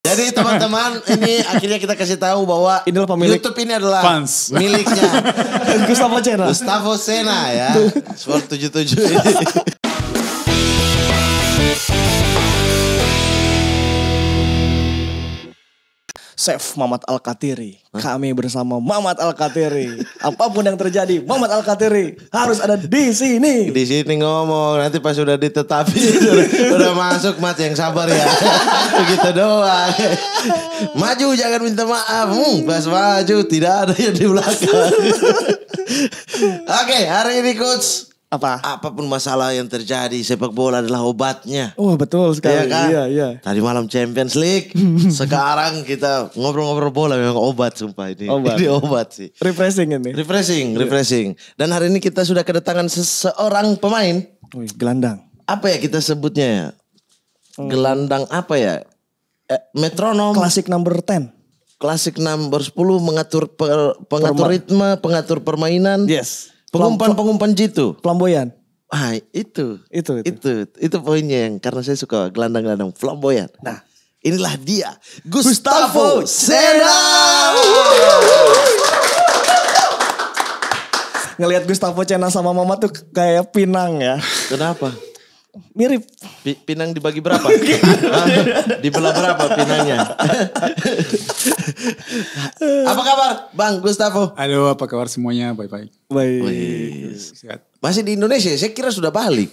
Jadi teman-teman ini akhirnya kita kasih tahu bahwa Inilah pemilik YouTube ini adalah fans. miliknya Gustavo Cena. Gustavo Sena ya. Sport 77 ini. Chef Mamat Al-Katiri. Kami bersama Mamat Al-Katiri. Apapun yang terjadi, Mamat Al-Katiri harus ada di sini. Di sini ngomong, nanti pas sudah ditetapi sudah, masuk Mat yang sabar ya. Begitu doang. Maju jangan minta maaf. Hmm, pas maju tidak ada yang di belakang. Oke, okay, hari ini coach apa apapun masalah yang terjadi sepak bola adalah obatnya oh betul iya sekali iya kan iya, iya. tadi malam Champions League sekarang kita ngobrol-ngobrol bola memang obat sumpah ini obat. ini obat sih refreshing ini refreshing iya. refreshing dan hari ini kita sudah kedatangan seseorang pemain Wih, gelandang apa ya kita sebutnya ya hmm. gelandang apa ya eh, metronom klasik number 10 klasik number 10 mengatur per, pengatur Perma ritme pengatur permainan yes Pengumpan-pengumpan jitu. Flamboyan. Ah, itu. Itu, itu. Itu, itu poinnya yang karena saya suka gelandang-gelandang flamboyan. Nah, inilah dia. Gustavo, Gustavo Sena. Ngelihat Gustavo Cena sama Mama tuh kayak pinang ya. Kenapa? mirip. P pinang dibagi berapa? Dibelah berapa pinangnya? apa kabar Bang Gustavo? Halo, apa kabar semuanya? Baik-baik. Baik. Sehat. Masih di Indonesia? Saya kira sudah balik.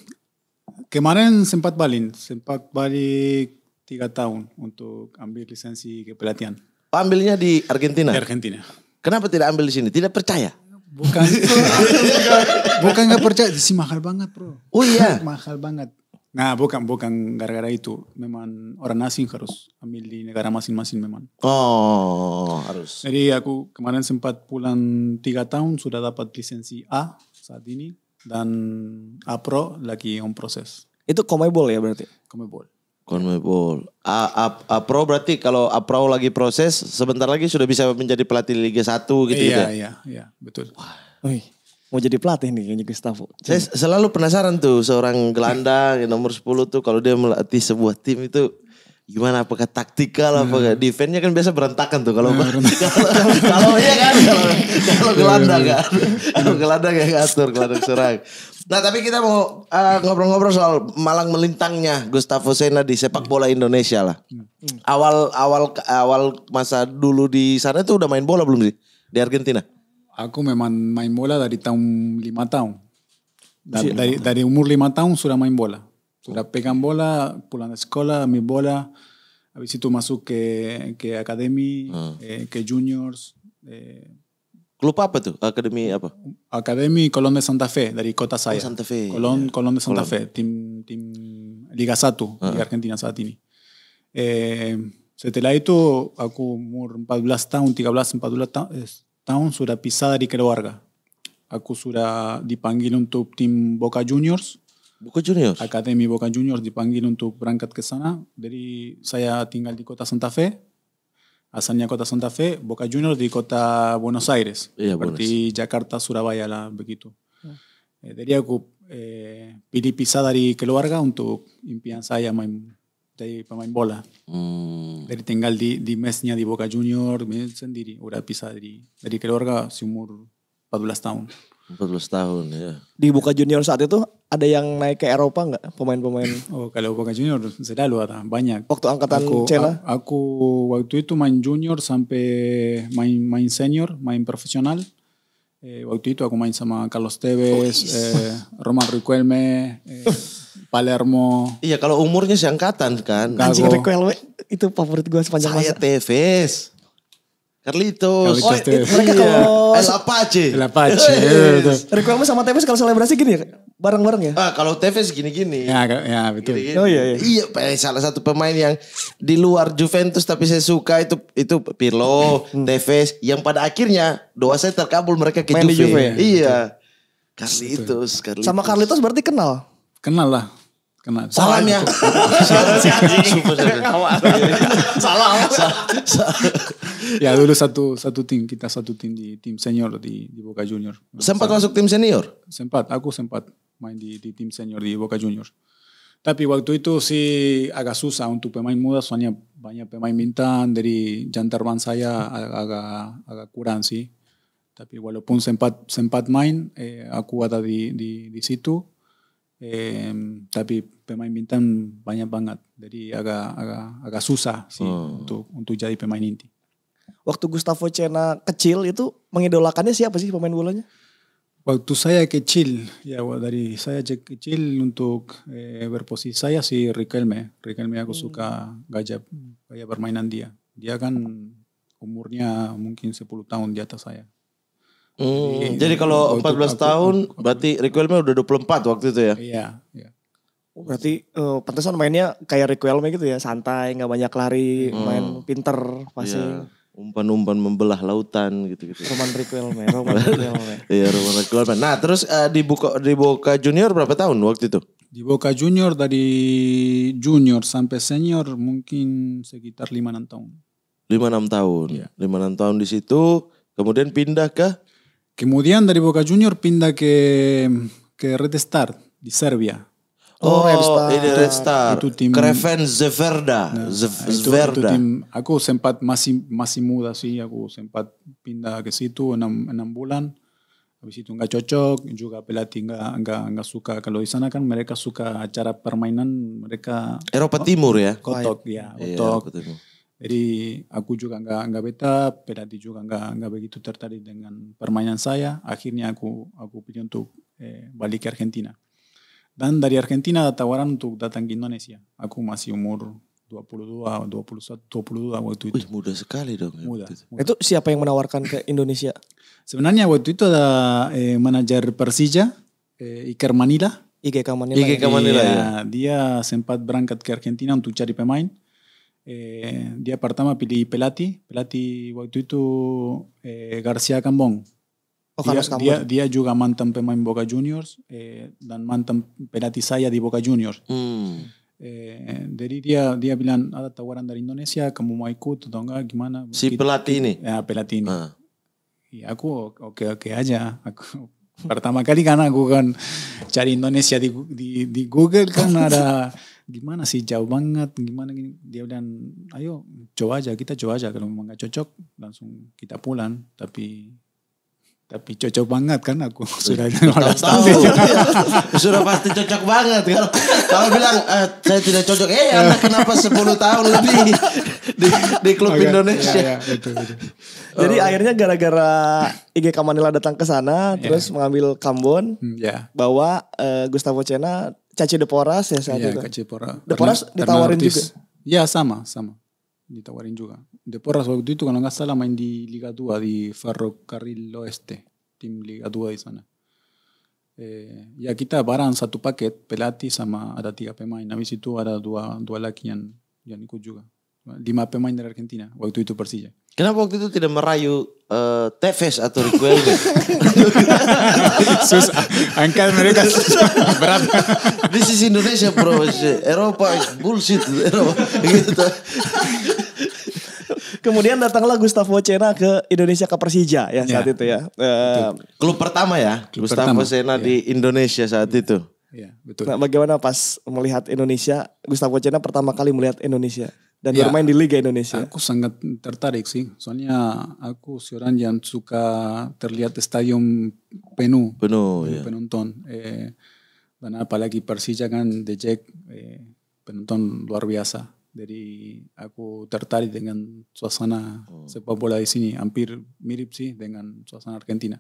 Kemarin sempat balik, sempat balik tiga tahun untuk ambil lisensi kepelatihan. Ambilnya di Argentina? Di Argentina. Kenapa tidak ambil di sini? Tidak percaya? Bukan. bukan nggak percaya, sih mahal banget bro. Oh iya. mahal banget. Nah bukan bukan gara-gara itu. Memang orang asing harus ambil di negara masing-masing memang. Oh harus. Jadi aku kemarin sempat pulang tiga tahun sudah dapat lisensi A saat ini dan A Pro lagi on proses. Itu komebol ya berarti? Komebol. A, a, a pro berarti kalau a pro lagi proses sebentar lagi sudah bisa menjadi pelatih Liga 1 gitu, iya, gitu ya. Iya, iya, betul. Wah. mau jadi pelatih nih kayaknya Gustavo. Saya selalu penasaran tuh seorang gelandang nomor 10 tuh kalau dia melatih sebuah tim itu gimana apakah taktikal apakah hmm. defense-nya kan biasa berantakan tuh kalau nah, kalau kalau ya kan kalau gelandang ya kan kalau gelandang yang ngatur gelandang serang nah tapi kita mau eh, ngobrol-ngobrol uh, soal malang melintangnya Gustavo Sena di sepak hmm. bola Indonesia lah hmm. awal awal awal masa dulu di sana tuh udah main bola belum sih di Argentina aku memang main bola dari tahun lima tahun dari, dari, dari umur lima tahun sudah main bola pegan bola pulan escola, mi bola, visito más que, que academy, ah. eh, que juniors. Eh. ¿Club apa tuh? apa? academy colón de Santa Fe de Ricota oh, saya. Colón Santa Fe. de Santa Fe, team team Liga Satu, de ah. Argentina Satini ini. Eh, setelah itu aku umur tiga blas 13 14 ta eh, sura pisada, pisah dari arga Aku sudah un tim Boca Juniors. Boca Juniors. Boca Juniors dipanggil untuk berangkat ke sana. Deri saya tinggal di kota Santa Fe, asalnya kota Santa Fe, Boca Juniors di kota Buenos Aires, iya, Jakarta, Surabaya lah begitu. Eh, eh, mm. Deri Dari aku eh, pilih pisah dari keluarga untuk impian saya main dari pemain bola. Mm. tinggal di, di mesnya di Boca Junior sendiri, udah pisah dari, dari keluarga seumur 14 tahun. 14 tahun ya. Di Boca Junior saat itu ada yang naik ke Eropa nggak pemain-pemain? Oh kalau Boca Junior sudah luar banyak. Waktu angkatan aku, Cela? Aku waktu itu main junior sampai main main senior, main profesional. Eh, waktu itu aku main sama Carlos Tevez, oh, eh, Roman Riquelme, eh, Palermo. Iya kalau umurnya seangkatan kan. Anjing Riquelme itu favorit gue sepanjang Saya masa. Saya Tevez. Carlitos. Oh, itu, mereka iya. kalau El Apache. El Apache. yes. Iya, iya, iya. sama Tevez kalau selebrasi gini ya? Bareng-bareng ya? Ah, kalau Tevez gini-gini. Ya, ya betul. Gini -gini. Oh iya iya. Iya, eh, salah satu pemain yang di luar Juventus tapi saya suka itu itu Pirlo, hmm. Tevez yang pada akhirnya doa saya terkabul mereka ke Juve. Juve ya? Iya. Betul. Carlitos, Carlitos. Sama Carlitos berarti kenal? Kenal lah kena salam, ya. salam ya dulu satu satu tim kita satu tim di tim senior di, di Boca Junior. Sempat masuk tim senior? Sempat, aku sempat main di, di tim senior di Boca Junior. Tapi waktu itu si agak susah untuk pemain muda soalnya banyak pemain minta dari jantarban saya agak agak kurang sih. Tapi walaupun sempat sempat main, eh, aku ada di di, di situ eh, tapi pemain bintang banyak banget jadi agak agak agak susah sih hmm. untuk untuk jadi pemain inti waktu Gustavo Cena kecil itu mengidolakannya siapa sih pemain bolanya waktu saya kecil ya dari saya kecil untuk eh, berposisi saya si Riquelme Riquelme aku hmm. suka gajah gaya permainan dia dia kan umurnya mungkin 10 tahun di atas saya Hmm, iya, jadi, jadi iya. kalau 14 aku, tahun aku, berarti Requelme udah 24 waktu itu ya? Iya. iya. Oh, berarti uh, pantesan mainnya kayak Requelme gitu ya, santai, nggak banyak lari, hmm. main pinter pasti. Iya. Umpan-umpan membelah lautan gitu-gitu. Roman Requelme, Roman Requelme. iya, Roman Requelme. Nah, terus uh, di Boca di Boca Junior berapa tahun waktu itu? Di Boca Junior dari junior sampai senior mungkin sekitar 5 6 tahun. 5 6 tahun. Iya. 5 6 tahun di situ, kemudian pindah ke que dari y Boca Junior pindah que, que Red Star di Serbia. Oh, oh, Red Star. Red Star. Itu tim Kreven Zverda. Zverda. aku sempat masih masih muda sih, aku sempat pindah ke situ enam, enam bulan. Habis itu nggak cocok, juga pelatih nggak nggak suka. Kalau di sana kan mereka suka acara permainan mereka Eropa Timur ya. Kotok ya, kotok. Jadi aku juga nggak nggak beta, pelatih juga nggak nggak begitu tertarik dengan permainan saya. Akhirnya aku aku pilih untuk eh, balik ke Argentina. Dan dari Argentina datang tawaran untuk datang ke Indonesia. Aku masih umur 22 atau 21, 22 waktu itu. Wih, muda sekali dong. Mudah. Ya muda, itu. muda. Itu siapa yang menawarkan ke Indonesia? Sebenarnya waktu itu ada eh, manajer Persija, eh, Iker Manila. Iker Manila. Iker ya? Manila, dia, ya. Dia sempat berangkat ke Argentina untuk cari pemain eh, dia pertama pilih Pelati, Pelati waktu itu eh, Garcia Kambong. Oh, dia, Dia, dia juga mantan pemain Boca Juniors eh, dan mantan Pelati saya di Boca Juniors. Hmm. Eh, jadi dia dia bilang ada tawaran dari Indonesia, kamu mau ikut atau enggak gimana? Si kita, gitu. Pelati ini. Ya, Pelati ini. Ah. Ya, aku oke okay, oke okay aja. Aku pertama kali kan aku kan cari Indonesia di di, di Google kan ada gimana sih jauh banget gimana gini dia dan ayo coba aja kita coba aja kalau memang nggak cocok langsung kita pulang tapi tapi cocok banget kan aku sudah tahu, tahu. sudah pasti cocok banget kalau kalau bilang eh, saya tidak cocok eh anak kenapa 10 tahun lebih di, di klub okay. Oh, iya. Indonesia ya, ya, itu, iya, itu. jadi oh. akhirnya gara-gara Ig Kamanila datang ke sana ya. terus mengambil Kambon hmm, iya. bawa uh, Gustavo Cena Caci Deporas ya saat yeah, itu. Caci Depora. Deporas Karena, ditawarin juga. Ya sama, sama. Ditawarin juga. Deporas waktu itu kalau nggak salah main di Liga 2 di Ferrocarril Oeste, tim Liga 2 di sana. Eh, ya kita barang satu paket pelatih sama ada tiga pemain. Habis itu ada dua dua laki yang yang ikut juga. Lima pemain dari Argentina waktu itu Persija. Kenapa waktu itu tidak merayu uh, Tevez atau Riguelme? Sus, angkat mereka berat. This is Indonesia bro, Eropa bullshit. Eropa. Gitu. Kemudian datanglah Gustavo Cena ke Indonesia ke Persija ya, ya. saat itu ya. Betul. klub pertama ya, klub Gustavo pertama. Cena ya. di Indonesia saat itu. Ya, betul. Nah, bagaimana pas melihat Indonesia, Gustavo Cena pertama kali melihat Indonesia? dan ya, bermain di Liga Indonesia. Aku sangat tertarik sih, soalnya aku seorang yang suka terlihat stadion penuh, penuh, ya. penonton. Eh, dan apalagi Persija kan The eh, penonton luar biasa. Jadi aku tertarik dengan suasana oh. sepak bola di sini, hampir mirip sih dengan suasana Argentina.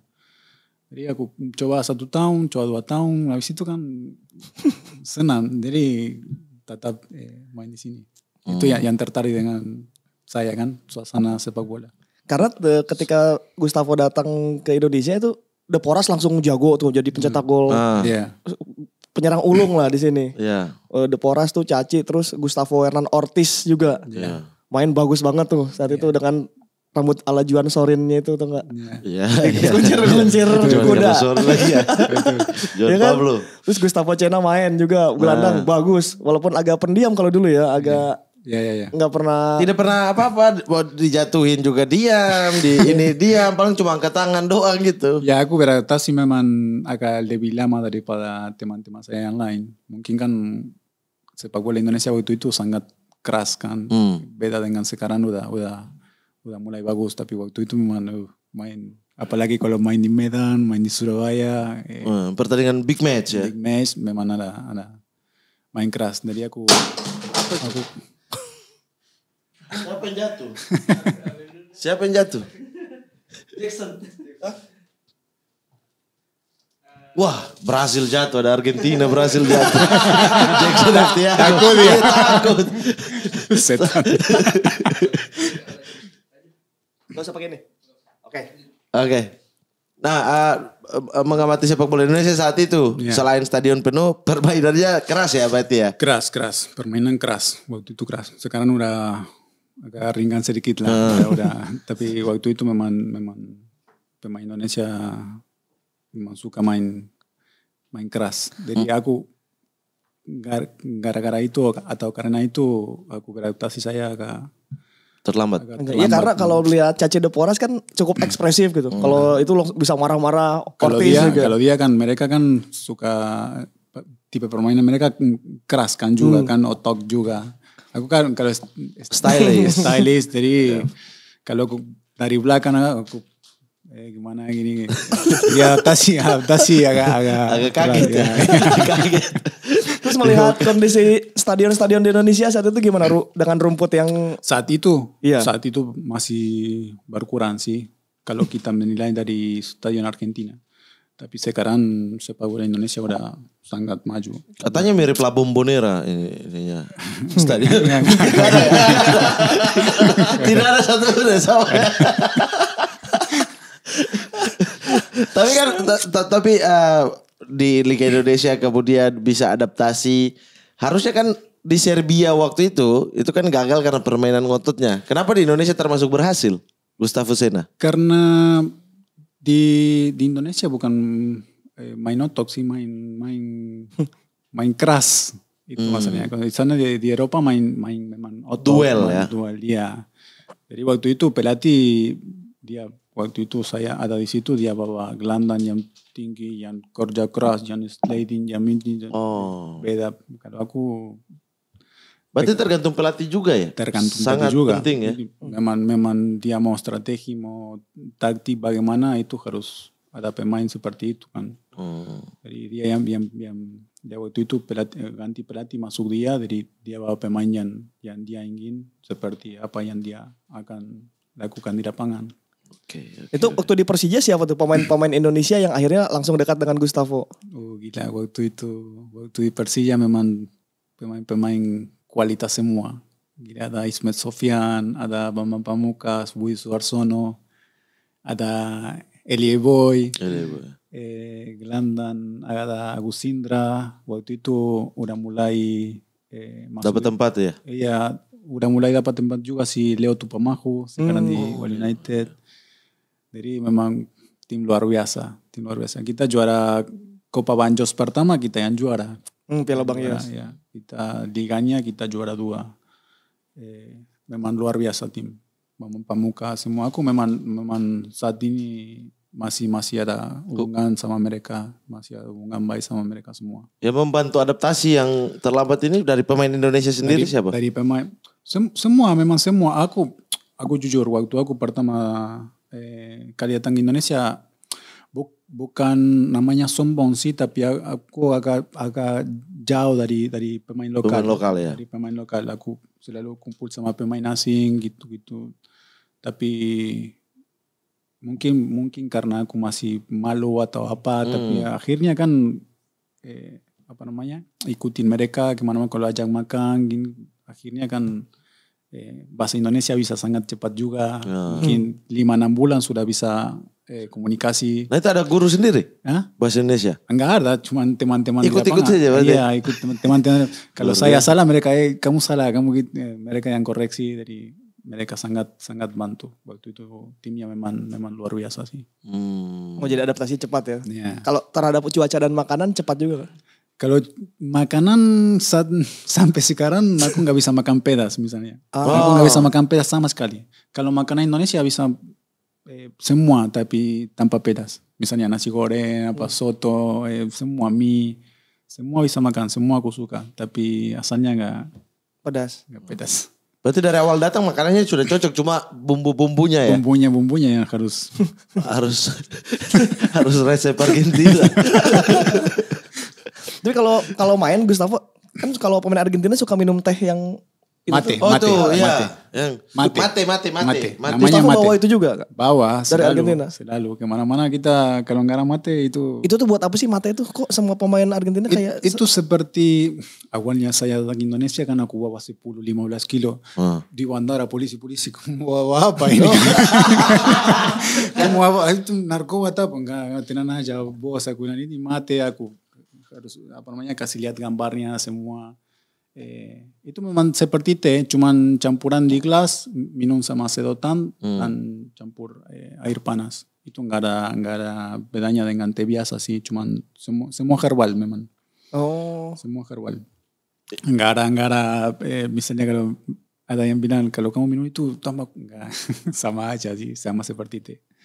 Jadi aku coba satu tahun, coba dua tahun, habis itu kan senang. Jadi tetap eh, main di sini. Itu hmm. yang, yang tertarik dengan saya kan suasana sepak bola. Karena de, ketika Gustavo datang ke Indonesia itu The Poras langsung jago tuh jadi pencetak hmm. gol. Uh, yeah. Iya. Penyerang ulung lah di sini. Yeah. Iya. De Poras tuh Caci terus Gustavo Hernan Ortiz juga. Yeah. Iya. Main bagus banget tuh saat yeah. itu dengan rambut ala Juan Sorinnya itu tuh enggak? Iya. Kuncir-kuncir kuda. Ya. Juan ya kan? Pablo. Terus Gustavo Cena main juga gelandang nah. bagus walaupun agak pendiam kalau dulu ya agak yeah Iya iya iya. Enggak pernah Tidak pernah apa-apa dijatuhin juga diam, di ini diam, paling cuma angkat tangan doang gitu. Ya aku beradaptasi memang agak lebih lama daripada teman-teman saya yang lain. Mungkin kan sepak bola Indonesia waktu itu sangat keras kan. Hmm. Beda dengan sekarang udah udah udah mulai bagus tapi waktu itu memang uh, main apalagi kalau main di Medan, main di Surabaya. Eh, hmm, pertandingan big match ya. Big match memang ada ada main keras. Jadi aku aku Siapa yang jatuh? Siapa yang jatuh? Jackson. Hah? Wah, Brazil jatuh, ada Argentina, Brazil jatuh. Jackson ya. Aku dia. Ya? takut. Setan. Gak usah pakai ini. Oke. Okay. Oke. Okay. Nah, uh, mengamati sepak bola Indonesia saat itu, ya. selain stadion penuh, permainannya keras ya berarti ya? Keras, keras. Permainan keras. Waktu itu keras. Sekarang udah agak ringan sedikit lah. Ah. Ya, udah. Tapi waktu itu memang memang pemain Indonesia memang suka main main keras. Jadi hmm. aku gara-gara itu atau karena itu aku gravitasi saya agak terlambat. Iya karena kalau melihat Cace De Poras kan cukup ekspresif gitu. Hmm. Kalau itu lo bisa marah-marah. Kalau dia, juga. kalau dia kan mereka kan suka tipe permainan mereka keras kan juga hmm. kan otot juga. Aku kan kalau stylist, stylist jadi yeah. kalau aku dari belakang aku eh, gimana gini, dia ya, adaptasi adaptasi ah, agak agak, agak kaget ya. ya. kaget. Terus melihat iya. kondisi stadion-stadion di Indonesia saat itu gimana Ru, dengan rumput yang saat itu iya. saat itu masih berkurang sih kalau kita menilai dari stadion Argentina. Tapi sekarang sepak bola Indonesia udah sangat maju. Katanya mirip Labuan Bonera ini ininya. Stadion. Tidak ada satu pun yang sama. tapi kan tapi eh, di Liga Indonesia kemudian bisa adaptasi. Harusnya kan di Serbia waktu itu itu kan gagal karena permainan ngototnya. Kenapa di Indonesia termasuk berhasil? Gustavo Sena. Karena di di Indonesia bukan sih eh, main, main, main keras. Itu hmm. maksudnya. Di sana di, di Eropa main main memang otot, duel ya. Duel ya. Jadi waktu itu Pelati dia waktu itu saya ada di situ dia bawa gelandang yang tinggi, yang kerja keras, yang sliding, yang ini. Oh. Beda. Kalau aku Berarti tergantung pelatih juga ya? Tergantung Sangat pelatih juga. penting ya. Memang memang dia mau strategi, mau taktik bagaimana itu harus ada pemain seperti itu kan. Hmm. Jadi dia yang yang yang dia waktu itu pelati, eh, ganti pelatih masuk dia, jadi dia bawa pemain yang, yang dia ingin seperti apa yang dia akan lakukan di lapangan. Oke. Okay, okay. Itu waktu di Persija siapa tuh pemain-pemain Indonesia yang akhirnya langsung dekat dengan Gustavo? Oh gila waktu itu waktu di Persija memang pemain-pemain kualitas semua. Gila ada Ismet Sofian, ada Bambang Pamukas, Bui Suarsono, ada Elie Boy. Elie Boy eh, gelandan, ada Agusindra, waktu itu udah mulai eh, masuk. Dapat tempat ya? Iya, udah mulai dapat tempat juga si Leo Tupamahu sekarang hmm. di Wall United. Jadi memang tim luar biasa, tim luar biasa. Kita juara Copa Banjos pertama kita yang juara. Hmm, Piala Bang Yos. Ya, kita liganya kita juara dua. Eh, memang luar biasa tim. Memang Pamuka semua aku memang memang saat ini masih masih ada hubungan sama mereka, masih ada hubungan baik sama mereka semua. Ya membantu adaptasi yang terlambat ini dari pemain Indonesia sendiri dari, siapa? Dari pemain sem, semua memang semua aku aku jujur waktu aku pertama eh, kali datang Indonesia bu, bukan namanya sombong sih tapi aku agak agak jauh dari dari pemain lokal. Pemain lokal ya. Dari pemain lokal aku selalu kumpul sama pemain asing gitu-gitu. Tapi mungkin mungkin karena aku masih malu atau apa hmm. tapi ya akhirnya kan eh, apa namanya ikutin mereka kemana-mana kalau ajak makan gini, akhirnya kan eh, bahasa Indonesia bisa sangat cepat juga hmm. mungkin lima enam bulan sudah bisa eh, komunikasi nah itu ada guru sendiri Hah? bahasa Indonesia enggak ada cuma teman-teman ikut ikut saja berarti iya ikut teman-teman kalau saya salah mereka eh kamu salah kamu gitu, eh, mereka yang koreksi dari mereka sangat sangat bantu waktu itu timnya memang memang luar biasa sih. Hmm. Oh jadi adaptasi cepat ya? Yeah. Kalau terhadap cuaca dan makanan cepat juga? Kalau makanan saat, sampai sekarang aku nggak bisa makan pedas misalnya. Oh. Aku nggak bisa makan pedas sama sekali. Kalau makanan Indonesia bisa eh, semua tapi tanpa pedas. Misalnya nasi goreng, apa hmm. soto, eh, semua mie, semua bisa makan, semua aku suka. Tapi asalnya nggak pedas. Nggak pedas. Berarti dari awal datang makanannya sudah cocok cuma bumbu-bumbunya ya. Bumbunya-bumbunya yang harus harus harus resep Argentina. Tapi kalau kalau main Gustavo kan kalau pemain Argentina suka minum teh yang Mate, oh, mate, tuh, mate, iya. mati, mate, mate, mate, mate, mate. mati, mate. bawa itu juga kak? Bawa, dari selalu, Argentina. Selalu kemana-mana kita kalau nggak mate itu. Itu tuh buat apa sih mate itu? Kok semua pemain Argentina It, kayak? Itu se seperti awalnya saya dari Indonesia kan aku bawa 10-15 kilo hmm. di bandara polisi-polisi kamu bawa apa ini? kamu bawa ah, itu narkoba atau enggak? Tenang nah, aja bos aku ini mate aku harus apa namanya kasih lihat gambarnya semua Eh, y itu memang seperti teh, cuman campuran di gelas, minum sama sedotan hmm. dan campur eh, air panas. Itu nggak ada nggak ada bedanya dengan teh biasa sih, cuman semua semua herbal memang. Oh. Semua herbal. gara ada nggak ada eh, misalnya kalau ada yang bilang kalau kamu minum itu tambah sama aja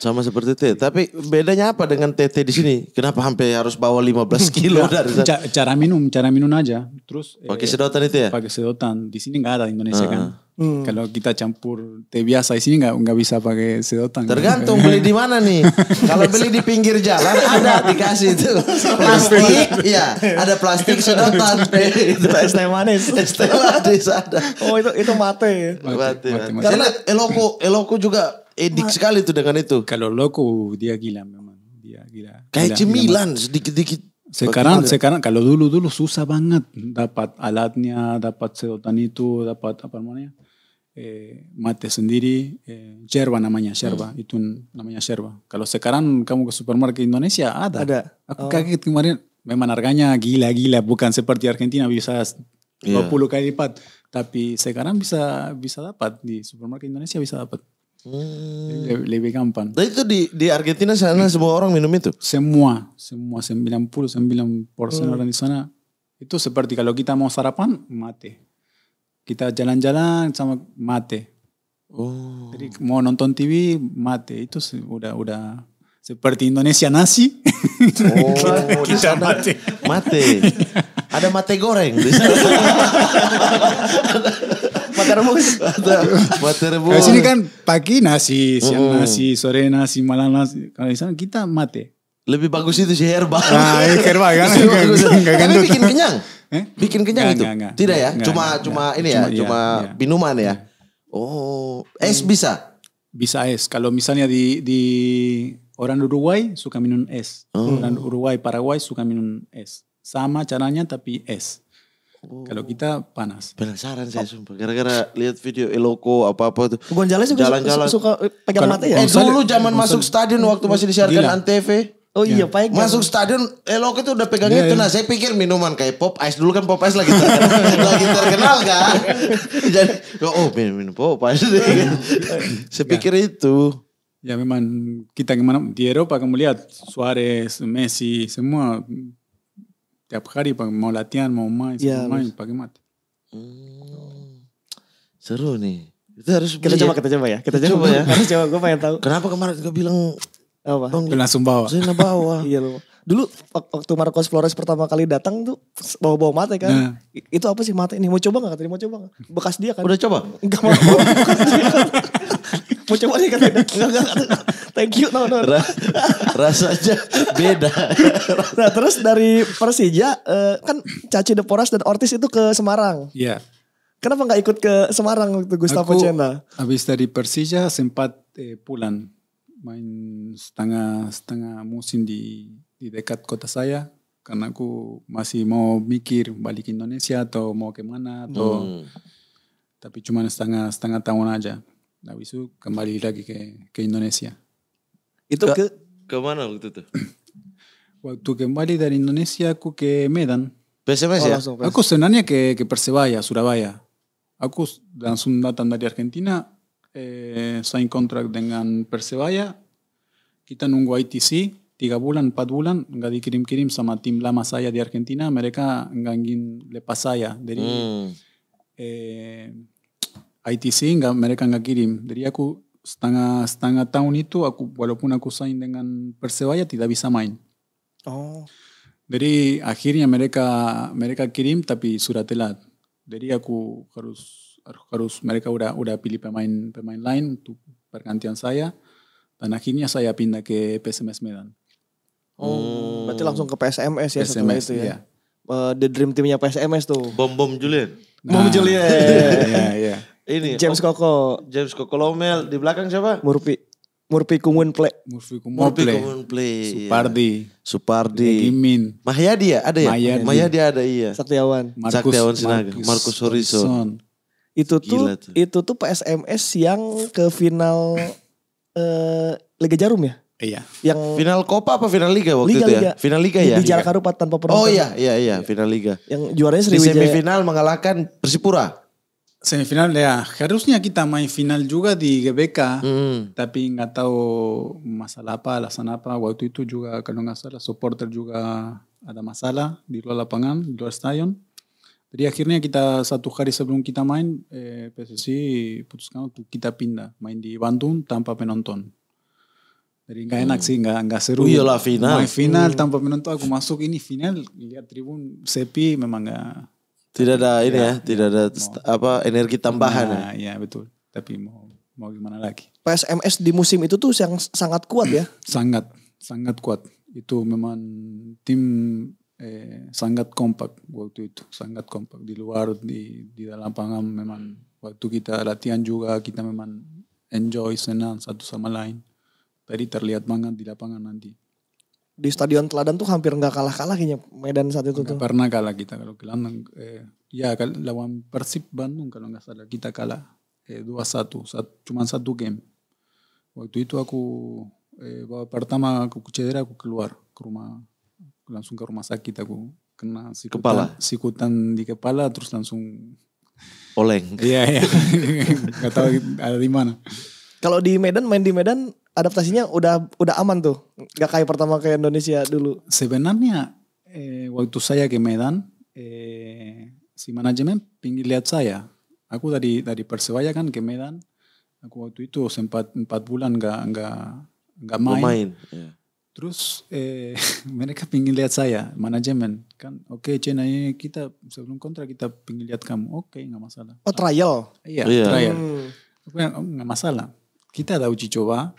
Sama seperti T, Tapi bedanya apa dengan TT di sini? Kenapa sampai harus bawa 15 kilo ya, dari cara minum, cara minum aja. Terus pakai eh, sedotan itu ya? Pakai sedotan. Di sini enggak ada di Indonesia ah. kan. Hmm. Kalau kita campur teh biasa di sini nggak nggak bisa pakai sedotan. Tergantung kan? beli di mana nih. Kalau beli di pinggir jalan ada dikasih itu plastik, ya ada plastik sedotan itu Es teh manis, es teh manis ada. Oh itu itu mate. Mate. mate, mate. Karena eloku eloku juga edik Ma sekali tuh dengan itu. Kalau loko dia gila memang, dia gila. Kayak gila, cemilan sedikit-sedikit. Sekarang sekarang kalau dulu dulu susah banget dapat alatnya, dapat sedotan itu, dapat apa namanya? Eh, mate sendiri, eh, namanya, yerba. Hmm. Itu namanya yerba. Kalau sekarang kamu ke supermarket Indonesia ada. Ada. Aku oh. kaget kemarin memang harganya gila-gila bukan seperti Argentina bisa yeah. 20 kali lipat, tapi sekarang bisa bisa dapat di supermarket Indonesia bisa dapat. Hmm. Lebih gampang. Nah itu di di Argentina sana semua orang minum itu. Semua, semua 99 persen hmm. orang di sana itu seperti kalau kita mau sarapan mate. Kita jalan-jalan sama mate. Oh. Jadi mau nonton TV mate itu udah udah seperti Indonesia nasi. Oh, kita, mate. Mate. Ada mate goreng. Bakar rebus. Bakar rebus. Di sini kan pagi nasi, siang nasi, sore nasi, malam nasi. Kalau di sana kita mate. Lebih bagus itu si herbal. Nah, iya, herbal kan. Tapi bikin kenyang. Eh? Bikin kenyang itu? Tidak ya? cuma cuma ini ya, iya, cuma, cuma iya, iya. minuman ya. Iya. Oh, es bisa? Bisa es. Kalau misalnya di di orang Uruguay suka minum es. Oh. Orang Uruguay, Paraguay suka minum es. Sama caranya tapi es. Oh. Kalau kita panas. Penasaran saya sumpah. Gara-gara lihat video Eloko apa-apa tuh. Gonzales juga jalan-jalan. suka, suka pegang mata ya. Eh, dulu zaman masuk stadion waktu masih disiarkan Antv. Oh iya, ya. Masuk stadion, Elok itu udah pegang ya, itu. Iya. Nah, ya. saya pikir minuman kayak pop ice dulu kan pop ice lagi terkenal, lagi terkenal kan. Jadi, oh, oh minum, minum pop ice. saya pikir ya. itu. Ya memang kita kemana di Eropa kamu lihat Suarez, Messi, semua tiap hari mau latihan mau main ya, sama main pakai mata hmm. seru nih itu harus kita coba ya. kita coba ya kita, coba, coba ya, ya. harus coba gue pengen tahu kenapa kemarin gue bilang apa bang langsung bawa langsung bawa iya loh dulu waktu Marcos Flores pertama kali datang tuh bawa-bawa mata kan. Nah. Itu apa sih mata ini? Mau coba nggak? Tadi mau coba gak? Bekas dia kan. Udah coba? Enggak mau. mau coba nih kata thank you no no aja rasanya beda nah terus dari Persija eh, kan Caci De dan Ortiz itu ke Semarang iya kenapa nggak ikut ke Semarang waktu Gustavo Aku, Cena habis dari Persija sempat eh, pulang main setengah setengah musim di di dekat kota saya karena aku masih mau mikir balik Indonesia atau mau kemana atau hmm. tapi cuma setengah setengah tahun aja Nah, Wisu kembali lagi ke, ke Indonesia. Itu ke ke mana waktu itu? waktu kembali dari Indonesia aku ke Medan. PSMS oh, Langsung, Aku sebenarnya ke, ke Persebaya, Surabaya. Aku langsung datang dari Argentina, eh, sign kontrak dengan Persebaya. Kita nunggu ITC, tiga bulan, empat bulan, nggak dikirim-kirim sama tim lama saya di Argentina. Mereka ingin lepas saya dari... Hmm. Eh, ITC nggak mereka nggak kirim. Jadi aku setengah setengah tahun itu aku walaupun aku sign dengan Persebaya tidak bisa main. Oh. Jadi akhirnya mereka mereka kirim tapi surat telat. Jadi aku harus harus mereka udah udah pilih pemain pemain lain untuk pergantian saya dan akhirnya saya pindah ke PSMS Medan. Oh, berarti langsung ke PSMS ya PSMS, itu ya. Yeah. Iya. Uh, the dream timnya PSMS tuh. Bom bom Julian. Nah, bom Julian. Iya, iya. iya ini James oh, Koko. James Koko Lomel di belakang siapa? Murpi. Murpi Kumun Ple. Murpi Kumun Ple. Ple. Iya. Supardi. Supardi. Gimin. Mahyadi ya ada ya? Mahyadi. Mahyadi ada iya. Saktiawan. Saktiawan Sinaga. Markus, Marcus Horizon. Horizon. Itu tuh, tuh itu tuh PSMS yang ke final eh, Liga Jarum ya? Iya. Yang final Copa apa final Liga waktu Liga, itu ya? Liga. Final Liga ya. Di iya. Rupat tanpa penonton. Oh iya iya iya final Liga. Yang juaranya Sriwijaya. Di semifinal mengalahkan Persipura. Semifinal ya. harusnya kita main final juga di GBK mm. tapi nggak tahu masalah apa alasan apa waktu itu juga kalau nggak salah supporter juga ada masalah di luar lapangan di luar stadion jadi akhirnya kita satu hari sebelum kita main eh, PSSI putuskan untuk kita pindah main di Bandung tanpa penonton jadi nggak enak mm. sih, nggak seru. Oh, iya lah final. Main final mm. tanpa penonton aku masuk ini final lihat tribun sepi memang nggak tidak ada ini ya, ya tidak ada mau, apa energi tambahan. Nah, ya. ya betul. Tapi mau mau gimana lagi? PSMS di musim itu tuh yang sangat kuat ya. sangat, sangat kuat. Itu memang tim eh, sangat kompak waktu itu, sangat kompak di luar di di dalam lapangan memang waktu kita latihan juga kita memang enjoy senang satu sama lain. Tadi terlihat banget di lapangan nanti di Stadion Teladan tuh hampir nggak kalah-kalah kayaknya Medan saat itu gak tuh. Pernah kalah kita kalau Kilanang. Eh, ya kan lawan Persib Bandung kalau nggak salah kita kalah eh, satu cuma satu game. Waktu itu aku eh, bawa pertama aku cedera aku keluar ke rumah langsung ke rumah sakit aku kena sikutan, kepala sikutan di kepala terus langsung oleng iya iya nggak tahu ada di mana kalau di Medan main di Medan adaptasinya udah udah aman tuh nggak kayak pertama kayak Indonesia dulu sebenarnya eh, waktu saya ke Medan eh, si manajemen pingin lihat saya aku dari dari Persebaya kan ke Medan aku waktu itu sempat empat bulan nggak nggak nggak main, main. Yeah. terus eh, mereka pingin lihat saya manajemen kan oke okay, Cina ini kita sebelum kontrak kita pingin lihat kamu oke okay, nggak masalah oh trial iya yeah. trial hmm. Oh, nggak masalah kita ada uji coba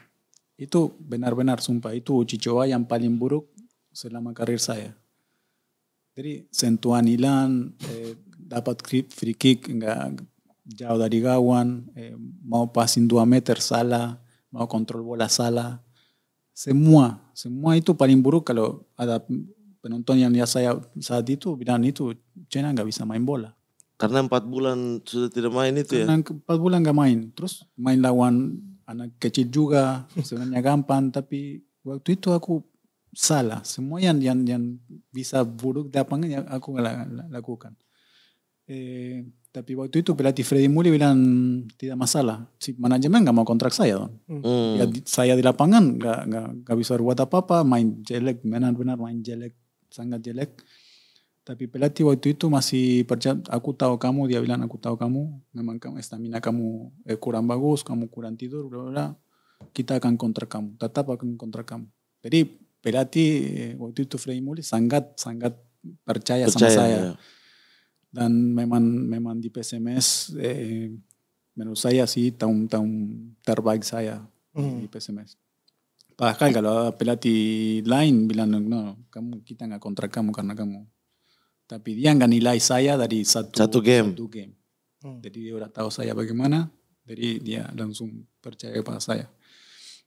itu benar-benar sumpah itu coba yang paling buruk selama karir saya. Jadi sentuhan hilang, eh, dapat free kick enggak jauh dari gawang, eh, mau passing 2 meter salah, mau kontrol bola salah. Semua, semua itu paling buruk kalau ada penonton yang lihat saya saat itu bilang itu Cina nggak bisa main bola. Karena empat bulan sudah tidak main itu ya? Karena ya? empat bulan nggak main. Terus main lawan anak kecil juga sebenarnya gampang tapi waktu itu aku salah semua yang yang yang bisa buruk yang aku lakukan eh, tapi waktu itu pelatih Freddy Muli bilang tidak masalah. Si manajemen nggak mau kontrak saya dong. Ya, hmm. hmm. saya di lapangan gak nggak bisa buat apa apa, main jelek, benar-benar main jelek, sangat jelek. Tapi pelatih waktu itu masih percaya, aku tahu kamu, dia bilang aku tahu kamu, memang kamu stamina kamu eh, kurang bagus, kamu kurang tidur, bla bla. Kita akan kontrak kamu, tetap akan kontrak kamu. Jadi pelatih eh, waktu itu Freddy Muli sangat sangat percaya, percaya sama saya. Ya. Dan memang memang di PSMS eh, menurut saya sih tahun-tahun terbaik saya hmm. di PSMS. Bahkan kalau pelatih lain bilang no, kamu kita nggak kontrak kamu karena kamu tapi dia nggak nilai saya dari satu, satu game. Satu game. Hmm. Jadi dia udah tahu saya bagaimana, jadi dia langsung percaya kepada saya.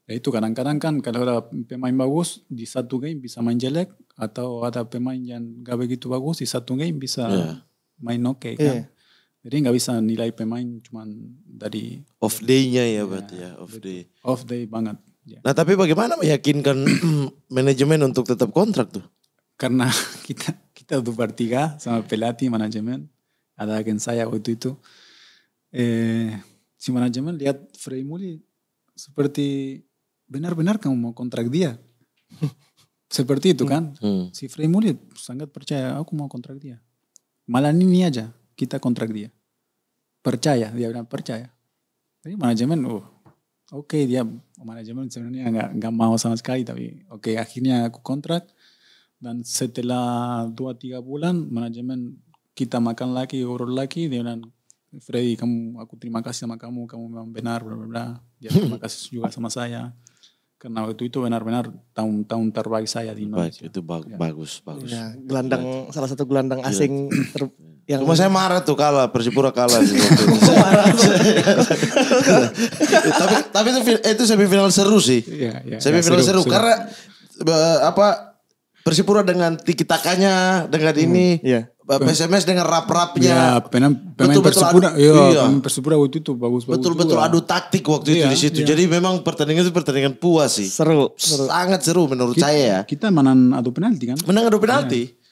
Ya itu kadang-kadang kan kalau ada pemain bagus di satu game bisa main jelek atau ada pemain yang gak begitu bagus di satu game bisa yeah. main oke okay, iya. kan. Yeah. Jadi nggak bisa nilai pemain cuma dari off day-nya ya, ya berarti ya off day. Off day banget. Ya. Nah tapi bagaimana meyakinkan manajemen untuk tetap kontrak tuh? carna, kita dupartiga, sama pelati management ada adakin que ensaya, itu. Eh, si management, lihat Muli seperti benar-benar kamu mau kontrak dia. seperti itu kan. Si Freddy Muli sangat pues, percaya aku mau kontrak dia. Malah ini aja kita kontrak dia. Percaya, dia bilang percaya. management manajemen, oh, oke okay, dia manajemen sebenarnya nggak nggak mau sama sekali tapi oke okay, akhirnya aku Dan setelah dua tiga bulan manajemen kita makan lagi urut lagi dia bilang Freddy kamu aku terima kasih sama kamu kamu memang benar bla bla bla dia terima kasih juga sama saya karena waktu itu benar-benar tahun-tahun terbaik saya di Indonesia. Baik, itu bag ya. bagus, bagus. Ya, gelandang ya. salah satu gelandang iya. asing ter iya. yang Cuma saya marah tuh kalah Persipura kalah sih. marah tapi tapi itu, itu semifinal seru sih. Ya, ya, semifinal ya, seru, seru, seru karena apa Persipura dengan tikitakannya, dengan hmm, ini. Iya. PSMS dengan rap-rapnya. Ya, betul, Persipura, iya, iya, pemain Persipura waktu itu bagus Betul betul adu taktik waktu yeah, itu iya, di situ. yeah. Jadi memang pertandingan itu pertandingan puas sih. Seru, seru. Sangat seru menurut kita, saya ya. Kita menang adu penalti kan? Menang adu iya. penalti. yeah.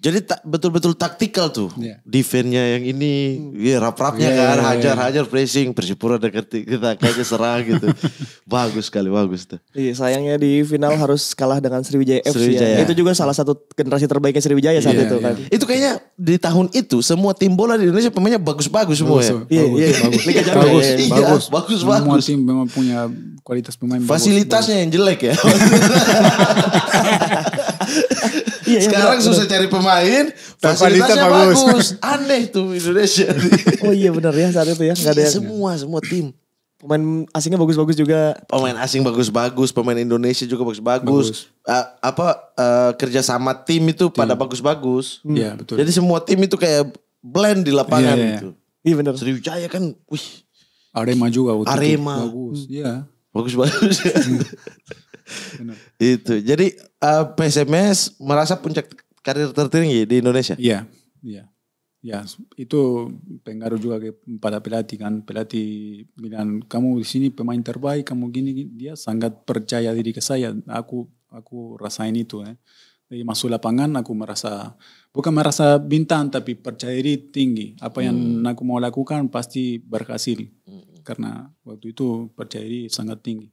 Jadi ta betul-betul taktikal tuh. Yeah. Defense-nya yang ini, ya rap-rapnya yeah, kan, iya, iya. hajar-hajar yeah, yeah. pressing, Persipura dekat kita kayaknya serang gitu. bagus sekali, bagus tuh. Iya, sayangnya di final harus kalah dengan Sriwijaya FC. Ya. Sriwijaya. Ya. Itu juga salah satu generasi terbaiknya Sriwijaya saat yeah, itu iya. kan. Yeah. Itu kayaknya di tahun itu semua tim bola di Indonesia pemainnya bagus-bagus semua ya. Iya, bagus. Liga Jawa. Bagus, bagus, iya, bagus. bagus, bagus. Semua tim memang punya kualitas pemain Fasilitasnya bagus, yang jelek ya. Iya, iya, Sekarang benar, susah benar. cari pemain, fasilitasnya bagus. bagus. Aneh tuh Indonesia. oh iya benar ya saat itu ya, nggak ada iya, yang... semua semua tim. Pemain asingnya bagus-bagus juga. Pemain asing bagus-bagus, pemain Indonesia juga bagus-bagus. Uh, apa uh, e, kerja tim itu tim. pada bagus-bagus. hmm. Ya, betul. Jadi semua tim itu kayak blend di lapangan yeah, yeah, yeah. itu iya. iya benar. Sriwijaya kan, wih. Arema juga waktu Arema. Itu. Bagus, iya. Bagus-bagus. Ya. itu. Jadi uh, eh, PSMS merasa puncak karir tertinggi di Indonesia. Iya, iya. Ya, itu pengaruh juga kepada pelatih kan. Pelatih bilang, kamu di sini pemain terbaik, kamu gini, gini. Dia sangat percaya diri ke saya. Aku aku rasain itu. Eh. Jadi masuk lapangan aku merasa, bukan merasa bintang tapi percaya diri tinggi. Apa yang hmm. aku mau lakukan pasti berhasil. Hmm. Karena waktu itu percaya diri sangat tinggi.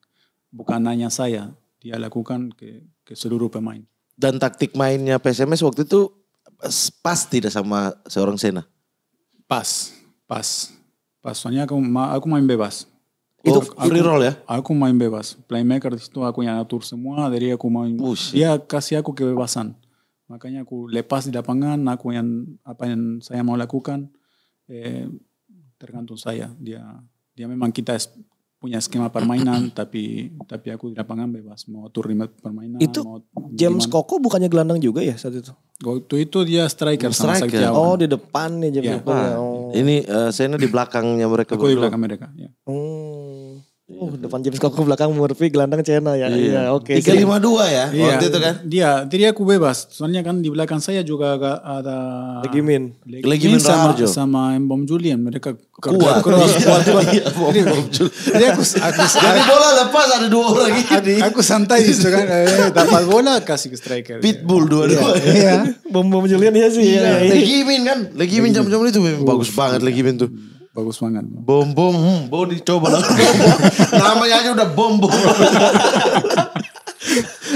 Bukan hanya saya, dia lakukan ke, ke seluruh pemain. Dan taktik mainnya PSMS waktu itu pas tidak sama seorang Sena? Pas, pas. Pas, soalnya aku, aku main bebas. Itu oh, aku, free roll ya? Aku main bebas. Playmaker di situ aku yang atur semua, dari aku main. Ush. Dia kasih aku kebebasan. Makanya aku lepas di lapangan, aku yang apa yang saya mau lakukan. Eh, tergantung saya. Dia dia memang kita punya skema permainan tapi tapi aku di lapangan bebas mau turnimen permainan itu mau James Koko bukannya gelandang juga ya saat itu waktu itu dia striker, striker. Sama oh di depan nih James yeah. Koko ah. oh. ini uh, saya di belakangnya mereka aku di belakang mereka ya. hmm. Oh, depan James Cook, belakang Murphy, gelandang Cena ya. Iya, iya oke. Okay. 352 ya iya. waktu itu kan? Dia, tadi aku bebas. Soalnya kan di belakang saya juga agak ada... Legimin. Legimin, sama, Raharjo. sama Mbom Julian. Mereka kuat. Kuat, kuat, kuat. Iya, iya, jadi aku... aku jadi bola lepas ada dua orang ini. Aku santai gitu kan. Eh, dapat bola kasih ke striker. Pitbull dua-dua. Iya. Mbom bom Julian ya sih. Legimin kan? Legimin jam-jam itu bagus banget Legimin tuh bagus banget. Bom bom, hmm, bom dicoba lah. Namanya aja udah bom bom.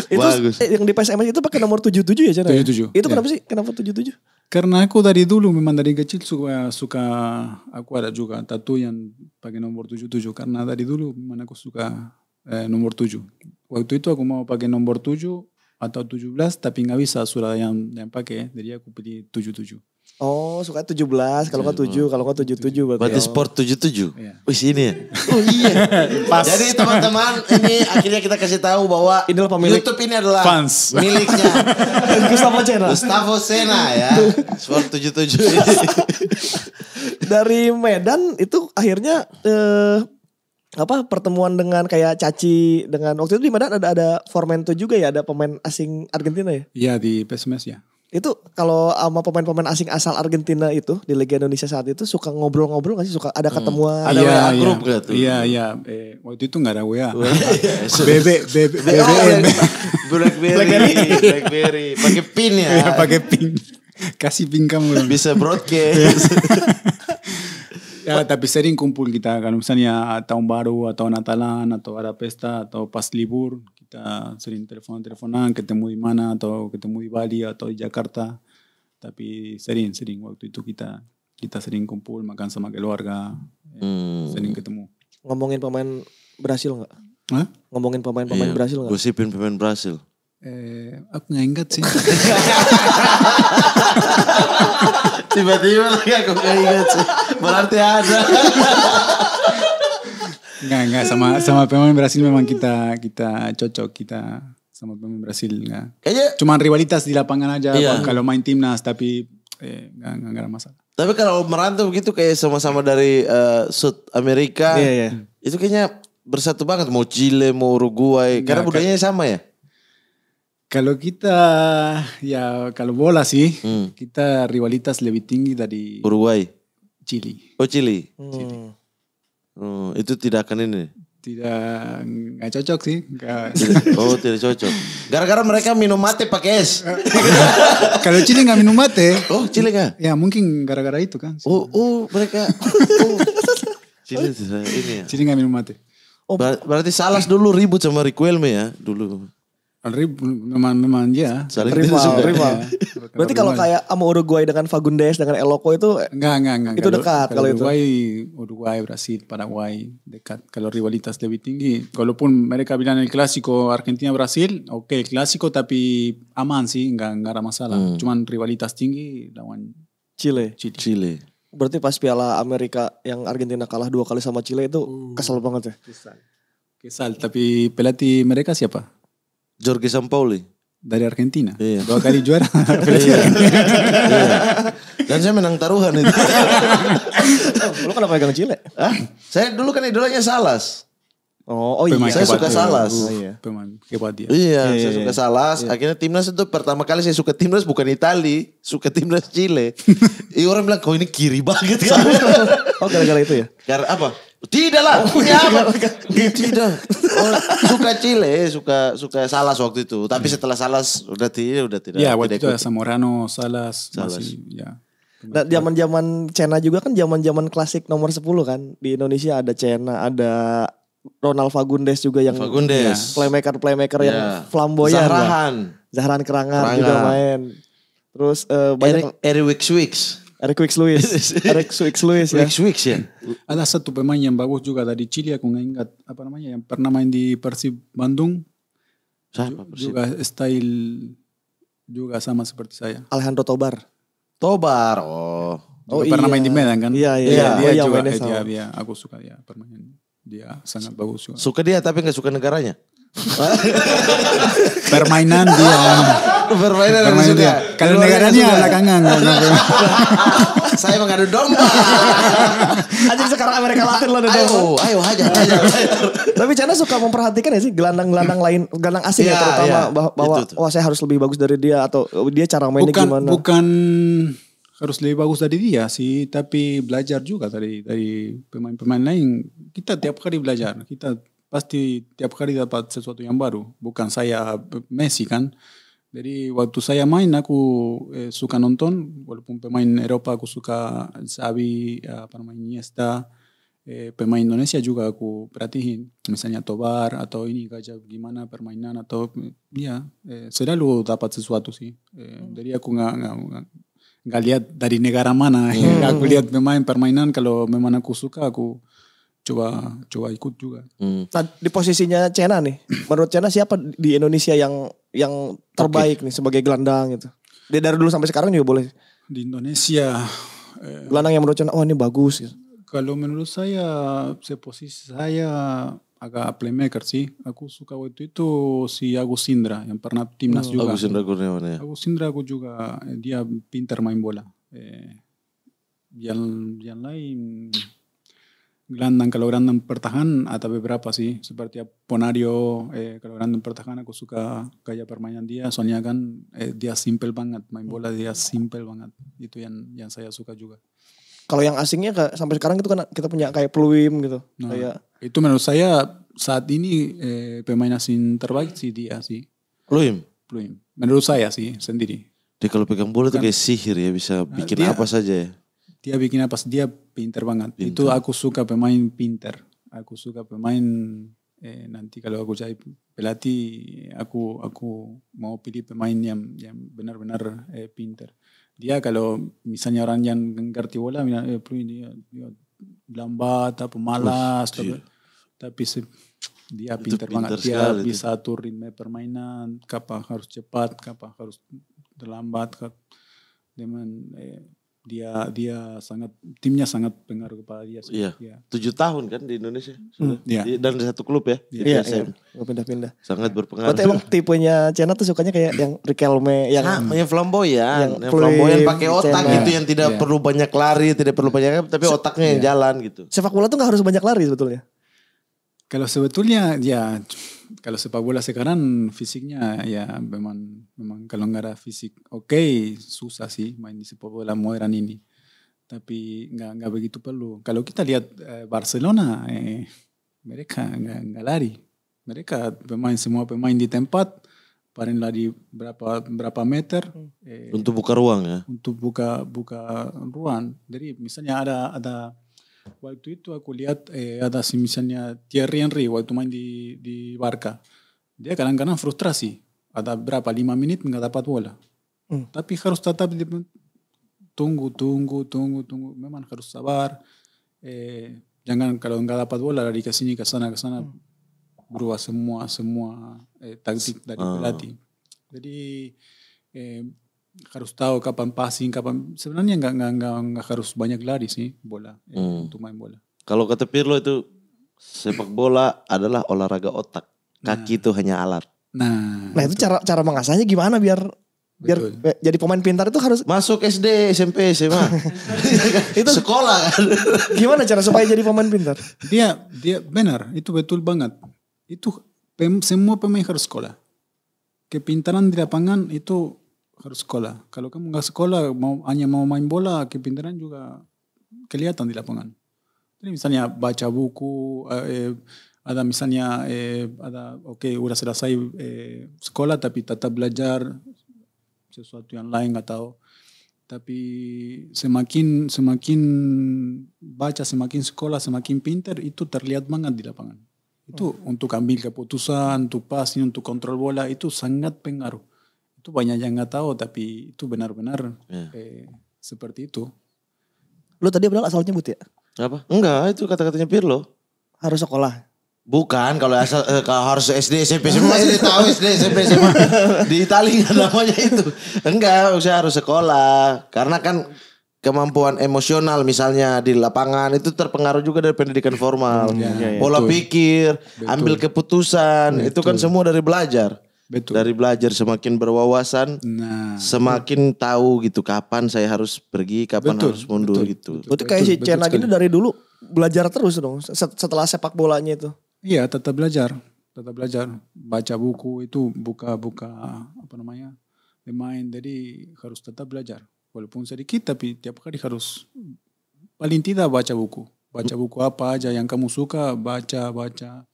itu bagus. Eh, yang di PSMS itu pakai nomor 77 ya Jana? 77. Itu kenapa ya. sih? Kenapa 77? Karena aku dari dulu memang dari kecil suka eh, suka aku ada juga tato yang pakai nomor 77 karena dari dulu memang aku suka eh, nomor 7. Waktu itu aku mau pakai nomor 7 atau 17 tapi nggak bisa surat yang yang pakai jadi aku pilih 77. Oh, suka 17, kalau kau 7, kalau kau 77 berarti. Berarti oh. sport 77. Iya. Wih, sini ya. Oh iya. Pas. Jadi teman-teman, ini akhirnya kita kasih tahu bahwa Inilah pemilik YouTube ini adalah fans. miliknya Gustavo Sena. Gustavo Sena ya. Sport 77. Dari Medan itu akhirnya eh, apa pertemuan dengan kayak Caci dengan waktu itu di Medan ada ada Formento juga ya ada pemain asing Argentina ya? Iya di PSMS ya. Itu kalau sama pemain-pemain asing asal Argentina itu di Liga Indonesia saat itu suka ngobrol-ngobrol gak sih? Suka ada hmm. ketemuan, hmm. ada ya, WA iya. grup yeah. gitu. Iya, iya. Eh, waktu itu gak ada WA. BB, BB, BBM. Blackberry, Blackberry. Blackberry. Pakai pin ya. Iya, pakai pin. Kasih pin kamu. Bisa broadcast. ya, tapi sering kumpul kita kan misalnya tahun baru atau Natalan atau ada pesta atau pas libur kita sering telepon-teleponan ketemu di mana atau ketemu di Bali atau di Jakarta tapi sering-sering waktu itu kita kita sering kumpul makan sama keluarga hmm. Eh, sering ketemu ngomongin pemain Brasil nggak Hah? ngomongin pemain-pemain iya. Brasil nggak gosipin pemain Brasil Eh, aku nggak ingat sih. Tiba-tiba lagi aku nggak ingat sih. Berarti ada. Enggak, enggak sama sama pemain Brasil memang kita kita cocok kita sama pemain Brasil enggak. Kayaknya cuman rivalitas di lapangan aja iya. kalau main timnas tapi eh, enggak, enggak, enggak ada masalah. Tapi kalau merantau begitu kayak sama-sama dari uh, South Amerika, iya, iya. itu kayaknya bersatu banget mau Chile mau Uruguay enggak, karena budayanya kayak, sama ya. Kalau kita ya kalau bola sih hmm. kita rivalitas lebih tinggi dari Uruguay, Chile. Oh Chile. Hmm. Chile oh itu tidak akan ini. Tidak nggak cocok sih. Gak. Oh tidak cocok. Gara-gara mereka minum mate pakai es. Eh, kalau Chile nggak minum mate. Oh Chile nggak? Ya mungkin gara-gara itu kan. Oh, oh mereka. Oh. oh. Chile oh. ini ya. Chile nggak minum mate. Oh. Ber berarti salah dulu ribut sama Riquelme ya dulu. Rib teman-teman ya. Saling rival, rival. Iya, Berarti kalau kayak sama Uruguay dengan Fagundes dengan Eloko itu enggak enggak enggak. Itu dekat kalau, kalau itu. Uruguay, Uruguay, Brasil, Paraguay dekat. Kalau rivalitas lebih tinggi, kalaupun mereka bilang el clásico Argentina Brasil, oke okay, clásico tapi aman sih, enggak enggak ada masalah. Hmm. Cuman rivalitas tinggi lawan Chile. Chile. Chile. Berarti pas Piala Amerika yang Argentina kalah dua kali sama Chile itu uh, kesal banget ya. Kesal. Kesal, tapi pelatih mereka siapa? Jorge Sampaoli. Dari Argentina. Iya. Dua kali juara. iya. iya. Dan saya menang taruhan itu. oh, lu kenapa pegang Chile? Hah? Saya dulu kan idolanya Salas. Oh, oh iya. Pemain saya suka dia. Salas. Oh, iya. Pemain Iya, iya, saya iya, suka iya. Salas. Iya. Akhirnya timnas itu pertama kali saya suka timnas bukan Itali, suka timnas Chile. Iya orang bilang kau ini kiri banget oh gara-gara itu ya? Karena apa? Tidak lah. Oh, punya apa? Tidak. Oh, suka Chile, suka suka Salas waktu itu. Tapi hmm. setelah Salas udah tidak udah tidak. Ya, waktu itu Samorano, Salas, Salas. masih ya. Nah, zaman-zaman Cena juga kan zaman-zaman klasik nomor 10 kan. Di Indonesia ada Cena, ada Ronald Fagundes juga yang Fagundes. playmaker playmaker ya. yang ya. flamboyan. Zahran Kan? Kerangan, juga main. Terus uh, banyak Eric, Wicks. Eric Wicks Lewis. Eric Wicks Lewis ya. Wicks ya. Ada satu pemain yang bagus juga dari Chile aku nggak ingat apa namanya yang pernah main di Persib Bandung. Siapa Juga style juga sama seperti saya. Alejandro Tobar. Tobar. Oh. oh pernah main iya. di Medan kan? Iya iya. iya dia oh, iya, juga dia, dia, aku suka dia. permainan dia sangat bagus juga. Suka dia tapi nggak suka negaranya. Permainan dia. Permainan, dia. Kalau negaranya kangen. Saya mengadu domba. Anjir sekarang Amerika Latin loh domba. Ayo, ayo aja. Tapi chana suka memperhatikan ya sih gelandang-gelandang hmm. lain, gelandang asing ya, ya terutama ya. bahwa wah saya harus lebih bagus dari dia atau oh, dia cara mainnya bukan, gimana. Bukan harus lebih bagus dari dia sih, tapi belajar juga dari dari pemain-pemain lain. Kita tiap kali belajar, kita pasti tiap hari dapat sesuatu yang baru. Bukan saya Messi kan. Jadi waktu saya main aku eh, suka nonton walaupun pemain Eropa aku suka Xavi, apa namanya Iniesta, eh, pemain Indonesia juga aku perhatiin. Misalnya Tobar atau ini gajah gimana permainan atau ya eh, lu dapat sesuatu sih. Eh, hmm. Jadi aku nggak nggak lihat dari negara mana. Hmm. aku lihat pemain permainan kalau memang aku suka aku coba coba ikut juga. Hmm. Nah, di posisinya Cena nih, menurut Cena siapa di Indonesia yang yang terbaik okay. nih sebagai gelandang gitu? Dia dari dulu sampai sekarang juga boleh. Di Indonesia eh, gelandang yang menurut Cena oh ini bagus gitu. Kalau menurut saya, posisi saya agak playmaker sih. Aku suka waktu itu si Agus Indra yang pernah timnas oh, juga. Agus Indra aku, ya. Agus Indra aku juga eh, dia pintar main bola. Eh, yang yang lain Gelandang kalau gelandang pertahan atau beberapa sih seperti Ponario eh, kalau gelandang pertahan aku suka kayak permainan dia soalnya kan eh, dia simple banget main bola dia simple banget itu yang yang saya suka juga kalau yang asingnya sampai sekarang itu kan kita punya kayak Pluim gitu nah, kayak itu menurut saya saat ini eh, pemain asing terbaik sih dia sih Pluim Pluim menurut saya sih sendiri jadi kalau pegang bola kan, itu kayak sihir ya bisa bikin nah, dia, apa saja ya dia bikin apa dia pinter banget pinter. itu aku suka pemain pinter aku suka pemain eh, nanti kalau aku jadi pelatih aku aku mau pilih pemain yang yang benar-benar eh, pinter dia kalau misalnya orang yang ngerti bola eh, dia, dia lambat apa malas Uf, tapi, iya. dia pinter, banget dia sekali, bisa itu. atur ritme permainan kapan harus cepat kapan harus terlambat dengan eh, dia dia sangat timnya sangat pengaruh kepada dia. Iya. iya. Tujuh tahun kan di Indonesia hmm, sudah. Hmm, iya. Dan di satu klub ya. Iya. iya. iya. Pindah-pindah. Sangat berpengaruh. Berarti emang tipenya Cina tuh sukanya kayak yang Riquelme, yang nah, yang flamboyan, yang, yang flamboyan pakai otak Cena. gitu yang tidak yeah. perlu banyak lari, tidak perlu banyak tapi otaknya yeah. yang iya. jalan gitu. Sepak bola tuh gak harus banyak lari sebetulnya. Kalau sebetulnya ya kalau sepak bola sekarang fisiknya ya memang memang kalau nggak ada fisik oke okay, susah sih main di sepak bola modern ini tapi nggak begitu perlu. Kalau kita lihat eh, Barcelona, eh, mereka nggak nggak lari, mereka pemain semua pemain di tempat, paling lari berapa berapa meter. Hmm. Eh, untuk buka ruang ya? Untuk buka buka ruang. Jadi misalnya ada ada Waktu itu aku lihat eh, ada si misalnya Thierry Henry waktu main di, di Barca. Dia kadang-kadang frustrasi. Ada berapa? lima menit nggak dapat bola. Tapi mm. harus tetap di, tunggu, tunggu, tunggu, tunggu. Memang harus sabar. Eh, jangan ya kalau nggak dapat bola lari ke sini ke sana ke sana hmm. berubah semua semua eh, taktik ah. dari pelatih. Jadi eh, harus tahu kapan passing, kapan sebenarnya nggak nggak nggak harus banyak lari sih bola eh, hmm. untuk main bola. Kalau kata Pirlo itu sepak bola adalah olahraga otak, nah. kaki nah. itu hanya alat. Nah, nah itu cara cara mengasahnya gimana biar biar Betul. jadi pemain pintar itu harus masuk SD, SMP, SMA. itu sekolah kan. Gimana cara supaya jadi pemain pintar? Dia dia benar, itu betul banget. Itu pem, semua pemain harus sekolah. Kepintaran di lapangan itu harus sekolah. Kalau kamu nggak sekolah, mau hanya mau main bola, kepintaran juga kelihatan di lapangan. Jadi misalnya baca buku, eh, eh ada misalnya eh, ada oke okay, udah selesai eh, sekolah tapi tetap belajar sesuatu yang lain atau tapi semakin semakin baca semakin sekolah semakin pintar itu terlihat banget di lapangan itu oh. untuk ambil keputusan untuk passing untuk kontrol bola itu sangat pengaruh itu banyak yang nggak tahu tapi itu benar-benar yeah. eh, seperti itu. Lu tadi bilang asal nyebut ya? Apa? Enggak, itu kata-katanya Pirlo. Harus sekolah. Bukan kalau asal eh, kalau harus SD SMP semua masih tahu SD SMP semua di Italia namanya itu. Enggak, usah harus sekolah karena kan kemampuan emosional misalnya di lapangan itu terpengaruh juga dari pendidikan formal. pola hmm, ya, ya, pola pikir, betul. ambil keputusan, betul. itu kan semua dari belajar. Betul. Dari belajar semakin berwawasan, nah, semakin betul. tahu gitu kapan saya harus pergi, kapan betul, harus mundur betul, gitu. Betul, betul kayak betul, si Cena gitu dari dulu belajar terus dong setelah sepak bolanya itu. Iya, tetap belajar, tetap belajar, baca buku itu buka-buka apa namanya? main jadi harus tetap belajar walaupun sedikit tapi tiap kali harus paling tidak baca buku baca hmm. buku apa aja yang kamu suka baca baca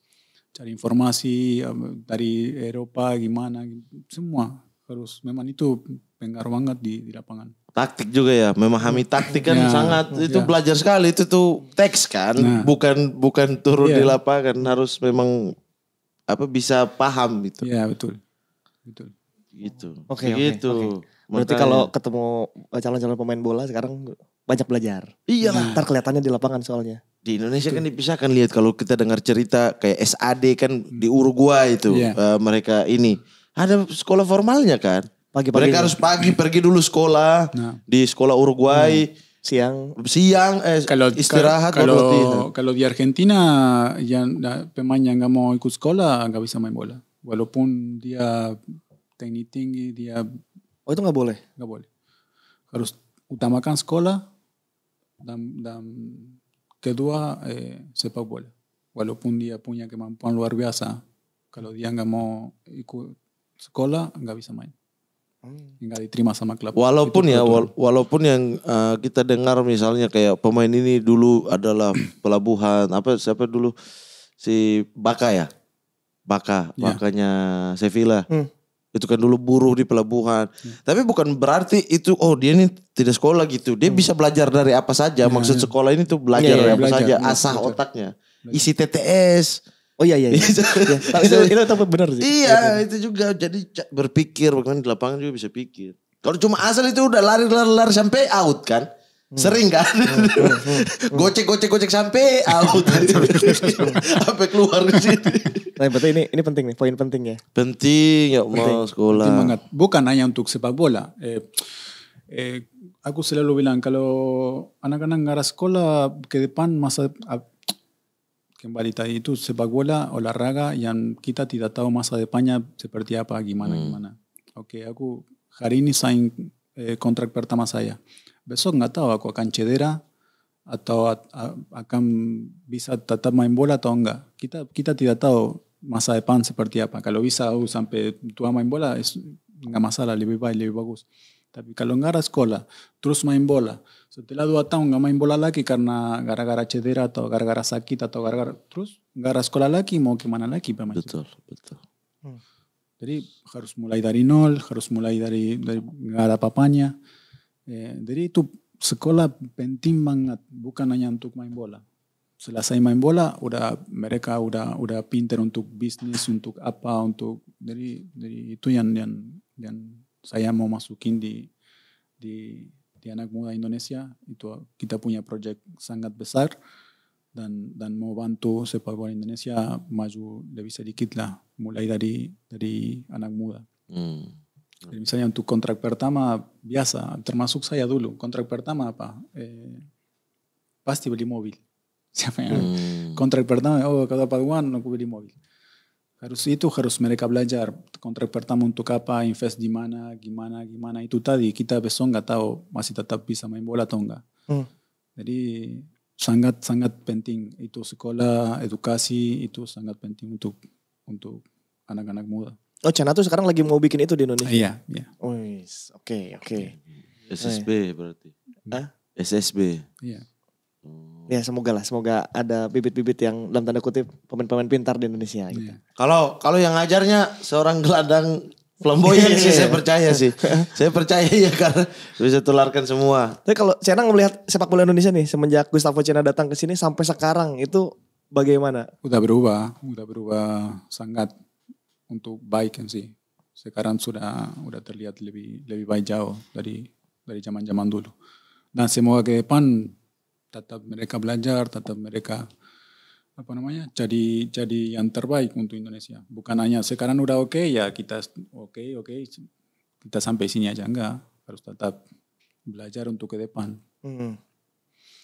cari informasi dari Eropa gimana gitu. semua harus memang itu pengaruh banget di, di lapangan. Taktik juga ya, memahami ya. taktik kan ya, sangat ya. itu belajar sekali itu tuh teks kan, nah, bukan bukan turun ya. di lapangan harus memang apa bisa paham gitu. ya betul, betul. Gitu. Oke. Okay, gitu. Okay, Berarti kalau ketemu calon-calon pemain bola sekarang banyak belajar. Iya lah. Hmm. Ntar kelihatannya di lapangan soalnya. Di Indonesia kan dipisahkan lihat kalau kita dengar cerita kayak SAD kan di Uruguay itu yeah. Iya. uh, mereka ini ada sekolah formalnya kan. Pagi-pagi. Mereka harus pagi pergi dulu sekolah nah. di sekolah Uruguay. Hmm. Siang, siang eh, kalau, istirahat kalau kalau di Argentina yang nah, pemain yang nggak mau ikut sekolah nggak bisa main bola walaupun dia teknik tinggi dia oh itu nggak boleh nggak boleh harus utamakan sekolah dan, dan kedua eh, sepak bola. Walaupun dia punya kemampuan luar biasa, kalau dia nggak mau ikut sekolah, nggak bisa main. Hmm. Nggak diterima sama klub. Walaupun itu ya, wala walaupun yang uh, kita dengar misalnya kayak pemain ini dulu adalah pelabuhan, apa siapa dulu si Baka ya? Baka, yeah. Bakanya Sevilla. Hmm itu kan dulu buruh di pelabuhan. Hmm. Tapi bukan berarti itu oh dia ini tidak sekolah gitu. Dia hmm. bisa belajar dari apa saja. Iya. Maksud sekolah ini tuh belajar ya dari apa belajar. saja, asah belajar. otaknya. Belajar. Isi TTS. Oh iya iya. iya. ya, itu itu tapi benar sih. Iya, iya itu juga jadi berpikir bagaimana di lapangan juga bisa pikir. Kalau cuma asal itu udah lari-lari sampai out kan. Hmm. Sering kan? Hmm, hmm, hmm, Gocek-gocek-gocek sampai out. sampai keluar di sini. Nah, betul ini ini penting nih, poin penting ya. Penting ya mau penting. sekolah. Penting banget. Bukan hanya untuk sepak bola. Eh, eh, aku selalu bilang kalau anak-anak nggak -anak sekolah ke depan masa ah, kembali tadi itu sepak bola olahraga yang kita tidak tahu masa depannya seperti apa gimana hmm. gimana. Oke, okay, aku hari ini sign eh, kontrak pertama saya. Besok nggak tahu aku akan cedera atau akan bisa tetap main bola atau enggak. Kita kita tidak tahu masa de pan se partia pa kalobiza usanpe tuamainbola es gamasala lebibai lebibaguz tapi kalongara trus terus main bola la dua un nggak main bola que karna gara-gara chederato gara-gara sakit to gara-gara terus gara sekolah lagi mau kemana lagi pemain betul betul jadi harus mulai dari nol harus mulai dari dari gara papanya eh, jadi itu sekolah penting banget bukan hanya untuk main bola bola, oder mereka oder oder pinter untuk bisnis untuk apa untuk dari dari itu yang yang yang saya mau masukin di di di anak muda Indonesia itu kita punya project sangat besar dan dan mau bantu sepak Indonesia maju lebih sedikit lah mulai dari dari anak muda. mm. Jadi misalnya untuk kontrak pertama biasa termasuk saya dulu kontrak pertama apa eh, pasti beli mobil. siapa hmm. kontrak pertama oh kalau Padawan aku beli mobil harus itu harus mereka belajar kontrak pertama untuk apa invest di mana gimana gimana itu tadi kita besok nggak tahu masih tetap bisa main bola atau enggak hmm. jadi sangat sangat penting itu sekolah edukasi itu sangat penting untuk untuk anak-anak muda Oh, Cana tuh sekarang lagi mau bikin itu di Indonesia. Iya, iya. Oke, oke. SSB berarti. Hah? SSB. Iya. Ya semoga lah, semoga ada bibit-bibit yang dalam tanda kutip pemain-pemain pintar di Indonesia. Iya. Gitu. Kalau kalau yang ngajarnya seorang gelandang flamboyan sih saya percaya sih. saya percaya ya karena bisa tularkan semua. Tapi kalau Cena melihat sepak bola Indonesia nih semenjak Gustavo Cina datang ke sini sampai sekarang itu bagaimana? Udah berubah, udah berubah sangat untuk baik kan sih. Sekarang sudah udah terlihat lebih lebih baik jauh dari dari zaman-zaman dulu. Dan semoga ke depan tetap mereka belajar, tetap mereka apa namanya jadi jadi yang terbaik untuk Indonesia. Bukan hanya sekarang udah oke okay, ya kita oke okay, oke okay, kita sampai sini aja enggak harus tetap belajar untuk ke depan. Hmm.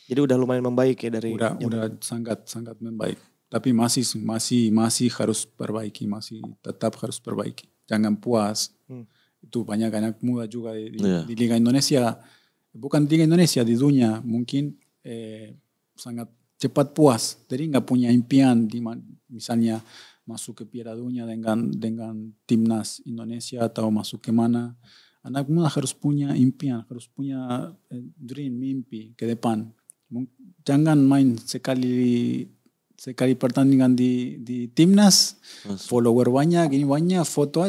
Jadi udah lumayan membaik ya dari udah jam. udah sangat sangat membaik. Tapi masih masih masih harus perbaiki masih tetap harus perbaiki. Jangan puas. Hmm. Itu banyak anak muda juga di, yeah. di Liga Indonesia. Bukan di Liga Indonesia di dunia mungkin eh, sangat cepat puas. Jadi nggak punya impian di misalnya masuk ke Piala Dunia dengan dengan timnas Indonesia atau masuk ke mana. Anak muda harus punya impian, harus punya eh, dream, mimpi ke depan. Jangan main sekali sekali pertandingan di di timnas, follower banyak, ini banyak, foto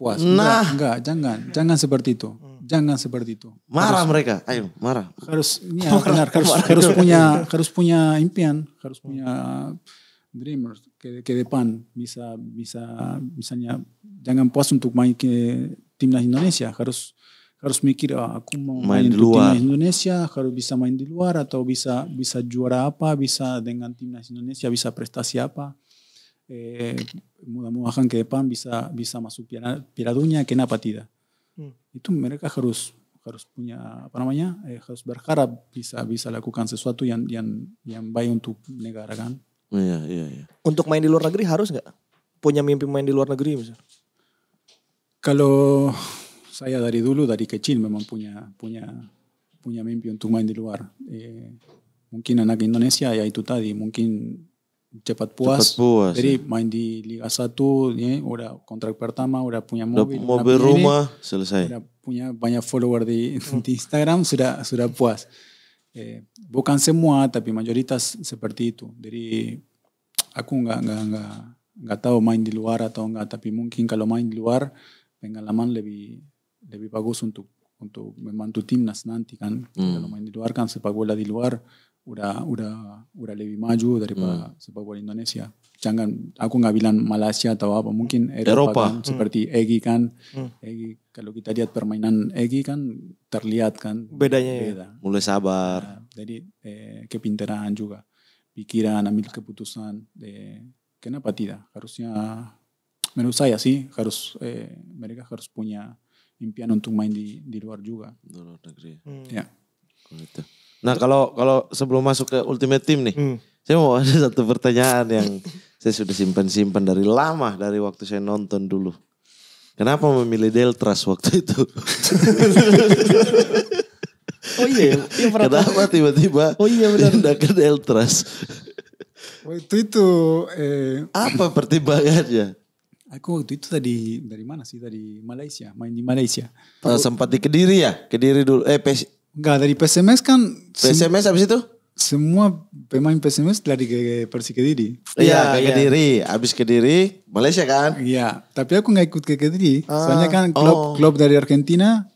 puas. Nah. Enggak, enggak, jangan, jangan seperti itu. jangan seperti itu. Marah harus, mereka, ayo marah. Harus, ya, marah, benar, harus, marah. harus punya, harus punya impian, harus punya mm. dreamers ke ke depan bisa bisa misalnya jangan puas untuk main ke timnas Indonesia harus harus mikir ah, aku mau main, main di luar timnas Indonesia harus bisa main di luar atau bisa bisa juara apa bisa dengan timnas Indonesia bisa prestasi apa eh, mudah-mudahan ke depan bisa bisa masuk piala, piala dunia que na hmm. itu mereka harus harus punya apa namanya eh, harus berharap bisa bisa lakukan sesuatu yang yang yang baik untuk negara kan iya iya, iya. untuk main di luar negeri harus nggak punya mimpi main di luar negeri misal. kalau saya dari dulu dari kecil memang punya punya punya mimpi untuk main di luar eh, mungkin anak Indonesia ya itu tadi mungkin cepat puas. Cepat puas. Jadi ya. main di Liga 1 ya, udah kontrak pertama, udah punya mobil, udah mobil udah rumah, ini, selesai. Udah punya banyak follower di, di Instagram sudah sudah puas. Eh, bukan semua tapi mayoritas seperti itu. Jadi aku nggak nggak nggak nggak tahu main di luar atau enggak tapi mungkin kalau main di luar pengalaman lebih lebih bagus untuk untuk membantu timnas nanti kan hmm. kalau main di luar kan sepak bola di luar udah udah udah lebih maju daripada hmm. sepak bola Indonesia. Jangan aku nggak bilang Malaysia atau apa, mungkin Eropa, kan Eropa. Hmm. Kan, hmm. seperti Egi kan. Hmm. Egi kalau kita lihat permainan Egi kan terlihat kan bedanya ya? beda. ya. Mulai sabar. Nah, jadi eh, kepintaran juga. Pikiran ambil keputusan eh, kenapa tidak? Harusnya menurut saya sih harus eh, mereka harus punya impian untuk main di di luar juga. Di luar negeri. Hmm. Ya. ya. Oh, gitu. Nah kalau kalau sebelum masuk ke Ultimate Team nih, hmm. saya mau ada satu pertanyaan yang saya sudah simpan-simpan dari lama dari waktu saya nonton dulu. Kenapa memilih Deltras waktu itu? oh iya, iya Kenapa tiba-tiba oh, iya, benar pindah ke Deltras? Waktu oh, itu eh, apa pertimbangannya? Aku waktu itu tadi dari mana sih? Dari Malaysia, main di Malaysia. Oh, sempat di Kediri ya? Kediri dulu. Eh, Enggak, dari PSMS kan. PSMS habis itu? Semua pemain PSMS dari ke Persi Kediri. Iya, iya ke iya. Kediri. Habis Kediri, Malaysia kan? Iya, tapi aku nggak ikut ke Kediri. Ah, Soalnya kan klub, oh. klub dari Argentina,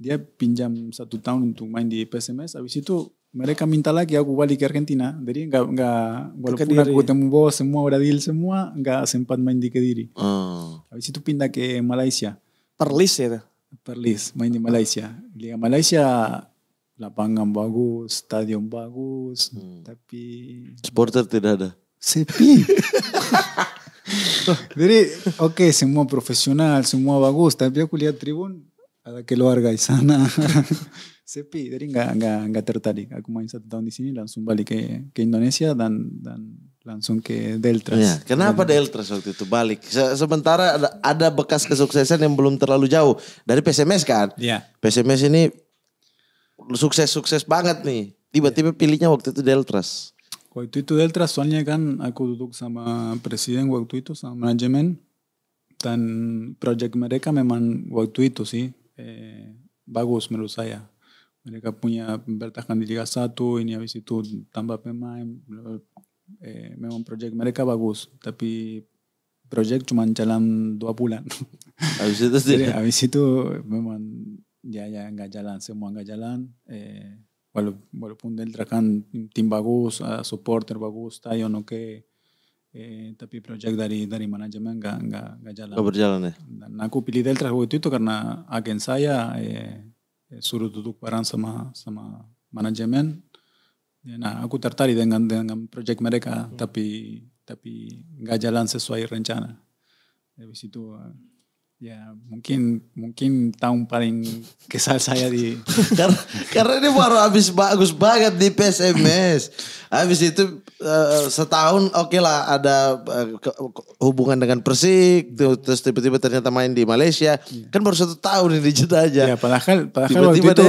dia pinjam satu tahun untuk main di PSMS. Habis itu mereka minta lagi aku balik ke Argentina. Jadi nggak nggak walaupun Kediri. aku ketemu bos semua Bradil semua nggak sempat main di Kediri. Oh. Habis itu pindah ke Malaysia. Perlis ya? Perlis main di Malaysia. Liga Malaysia lapangan bagus, stadion bagus, hmm. tapi supporter tidak ada. Sepi. Jadi oke okay, semua profesional, semua bagus, tapi aku lihat tribun ada keluarga di sana. Sepi, jadi nggak nggak enggak tertarik. Aku main satu tahun di sini langsung balik ke, ke Indonesia dan dan langsung ke Deltras. Ya, kenapa dan, Deltras waktu itu balik? Se sementara ada, ada bekas kesuksesan yang belum terlalu jauh dari PSMS kan? Iya. PSMS ini sukses-sukses banget nih. Tiba-tiba pilihnya waktu itu Deltras. Waktu itu Deltras soalnya kan aku duduk sama presiden waktu itu sama manajemen dan proyek mereka memang waktu itu sih eh, bagus menurut saya. Mereka punya bertahan di Liga 1 ini habis itu tambah pemain eh, memang proyek mereka bagus tapi proyek cuma jalan dua bulan. Habis itu sih. Habis itu memang ya ya nggak jalan semua nggak jalan eh, walaupun Delta kan tim bagus uh, eh, supporter bagus tayo oke okay. eh, tapi proyek dari dari manajemen nggak nggak nggak jalan nggak berjalan ya dan aku pilih Delta waktu itu karena agen saya eh, eh suruh duduk bareng sama sama manajemen ya, nah aku tertarik dengan dengan proyek mereka hmm. tapi tapi nggak jalan sesuai rencana dari situ eh, Ya, mungkin mungkin tahun paling kesal saya di karena, karena ini baru habis bagus banget di PSMS. Habis itu uh, setahun oke okay lah ada uh, hubungan dengan Persik terus tiba-tiba ternyata main di Malaysia. Ya. Kan baru satu tahun ini jeda aja. Ya, padahal padahal waktu itu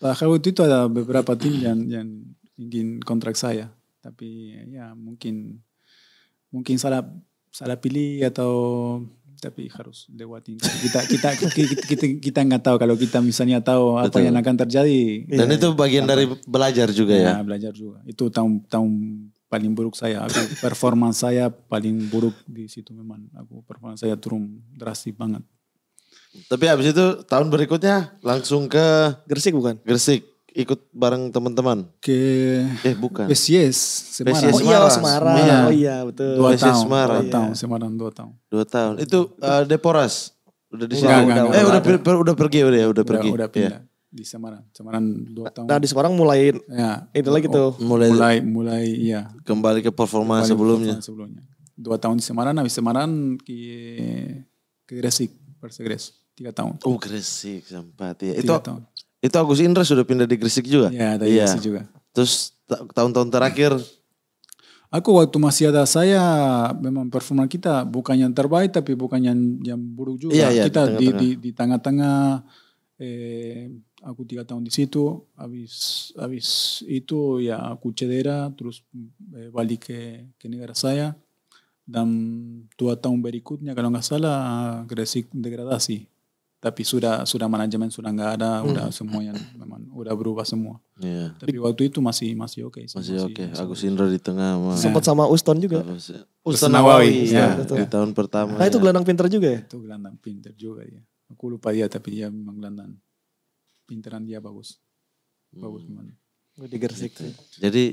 padahal waktu itu ada beberapa tim yang yang ingin kontrak saya. Tapi ya mungkin mungkin salah salah pilih atau tapi harus lewatin. Kita kita kita kita, nggak tahu kalau kita misalnya tahu Betul. apa yang akan terjadi. Iya. Dan ya, itu bagian apa. dari belajar juga ya. ya. belajar juga. Itu tahun tahun paling buruk saya. Aku performa saya paling buruk di situ memang. Aku performa saya turun drastis banget. Tapi habis itu tahun berikutnya langsung ke Gresik bukan? Gresik ikut bareng teman-teman ke eh bukan PCS Semarang. PCS Semarang. Oh iya Semarang. Iya. Oh iya betul. Dua PCS tahun. Semarang. Dua tahun iya. Semarang dua tahun. Dua tahun. Itu uh, Deporas udah di sini. eh udah per, per, udah pergi udah ya, udah pergi. Udah, udah iya. pindah. Ya. Di Semarang. Semarang dua tahun. Nah di Semarang mulai ya. itu lagi tuh. Oh, mulai mulai mulai ya. Kembali ke performa kembali sebelumnya. Performa sebelumnya. Dua tahun di Semarang habis Semarang ke ke Gresik, Persegres. Tiga tahun. Oh Gresik sempat ya. Tiga itu tahun itu Agus Indra sudah pindah di Gresik juga? Iya, dari iya. Gresik juga. Terus tahun-tahun terakhir? Aku waktu masih ada saya, memang performa kita bukan yang terbaik tapi bukan yang yang buruk juga. Iya, iya, kita di tengah-tengah, eh, aku tiga tahun di situ, habis habis itu ya aku cedera, terus eh, balik ke, ke negara saya dan dua tahun berikutnya kalau nggak salah Gresik degradasi tapi sudah sudah manajemen sudah nggak ada hmm. udah yang memang udah berubah semua yeah. tapi waktu itu masih masih oke okay masih, masih oke okay. Agus Indra di tengah mah. Iya. sempat sama Uston juga Uston Nawawi ya, ya. di tahun pertama nah ya. itu iya. gelandang pinter juga ya itu gelandang pinter juga ya aku lupa dia tapi dia memang gelandang pinteran dia bagus hmm. bagus hmm. memang di gitu. jadi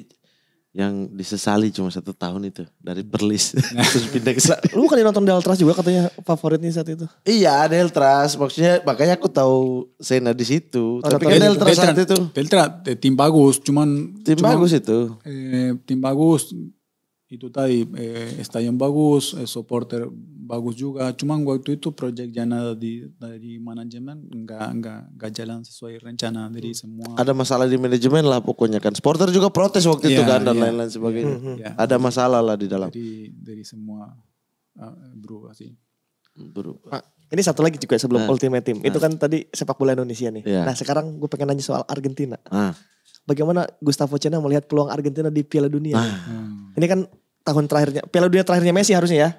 yang disesali cuma satu tahun itu dari Perlis terus pindah ke sana. Lu kan nonton Deltras juga katanya favoritnya saat itu. Iya Deltras maksudnya makanya aku tahu Sena di situ. Oh, Tapi kan Deltras saat itu. Deltras eh, tim bagus cuman tim cuman, bagus itu. Eh, tim bagus itu tadi eh, stadion bagus, eh, supporter bagus juga. Cuman waktu itu proyek jana di dari manajemen enggak enggak enggak jalan sesuai rencana dari hmm. semua. Ada masalah di manajemen lah pokoknya kan. Supporter juga protes waktu yeah, itu iya, kan dan lain iya. lain-lain sebagainya. Hmm, hmm. yeah. yeah. Ada masalah lah di dalam. Dari dari semua uh, berubah sih. Berubah. ini satu lagi juga sebelum nah. Ultimate Team. Nah. Itu kan tadi sepak bola Indonesia nih. Yeah. Nah sekarang gue pengen nanya soal Argentina. Nah bagaimana Gustavo Cena melihat peluang Argentina di Piala Dunia. Ah. Hmm. Ini kan tahun terakhirnya, Piala Dunia terakhirnya Messi harusnya ya.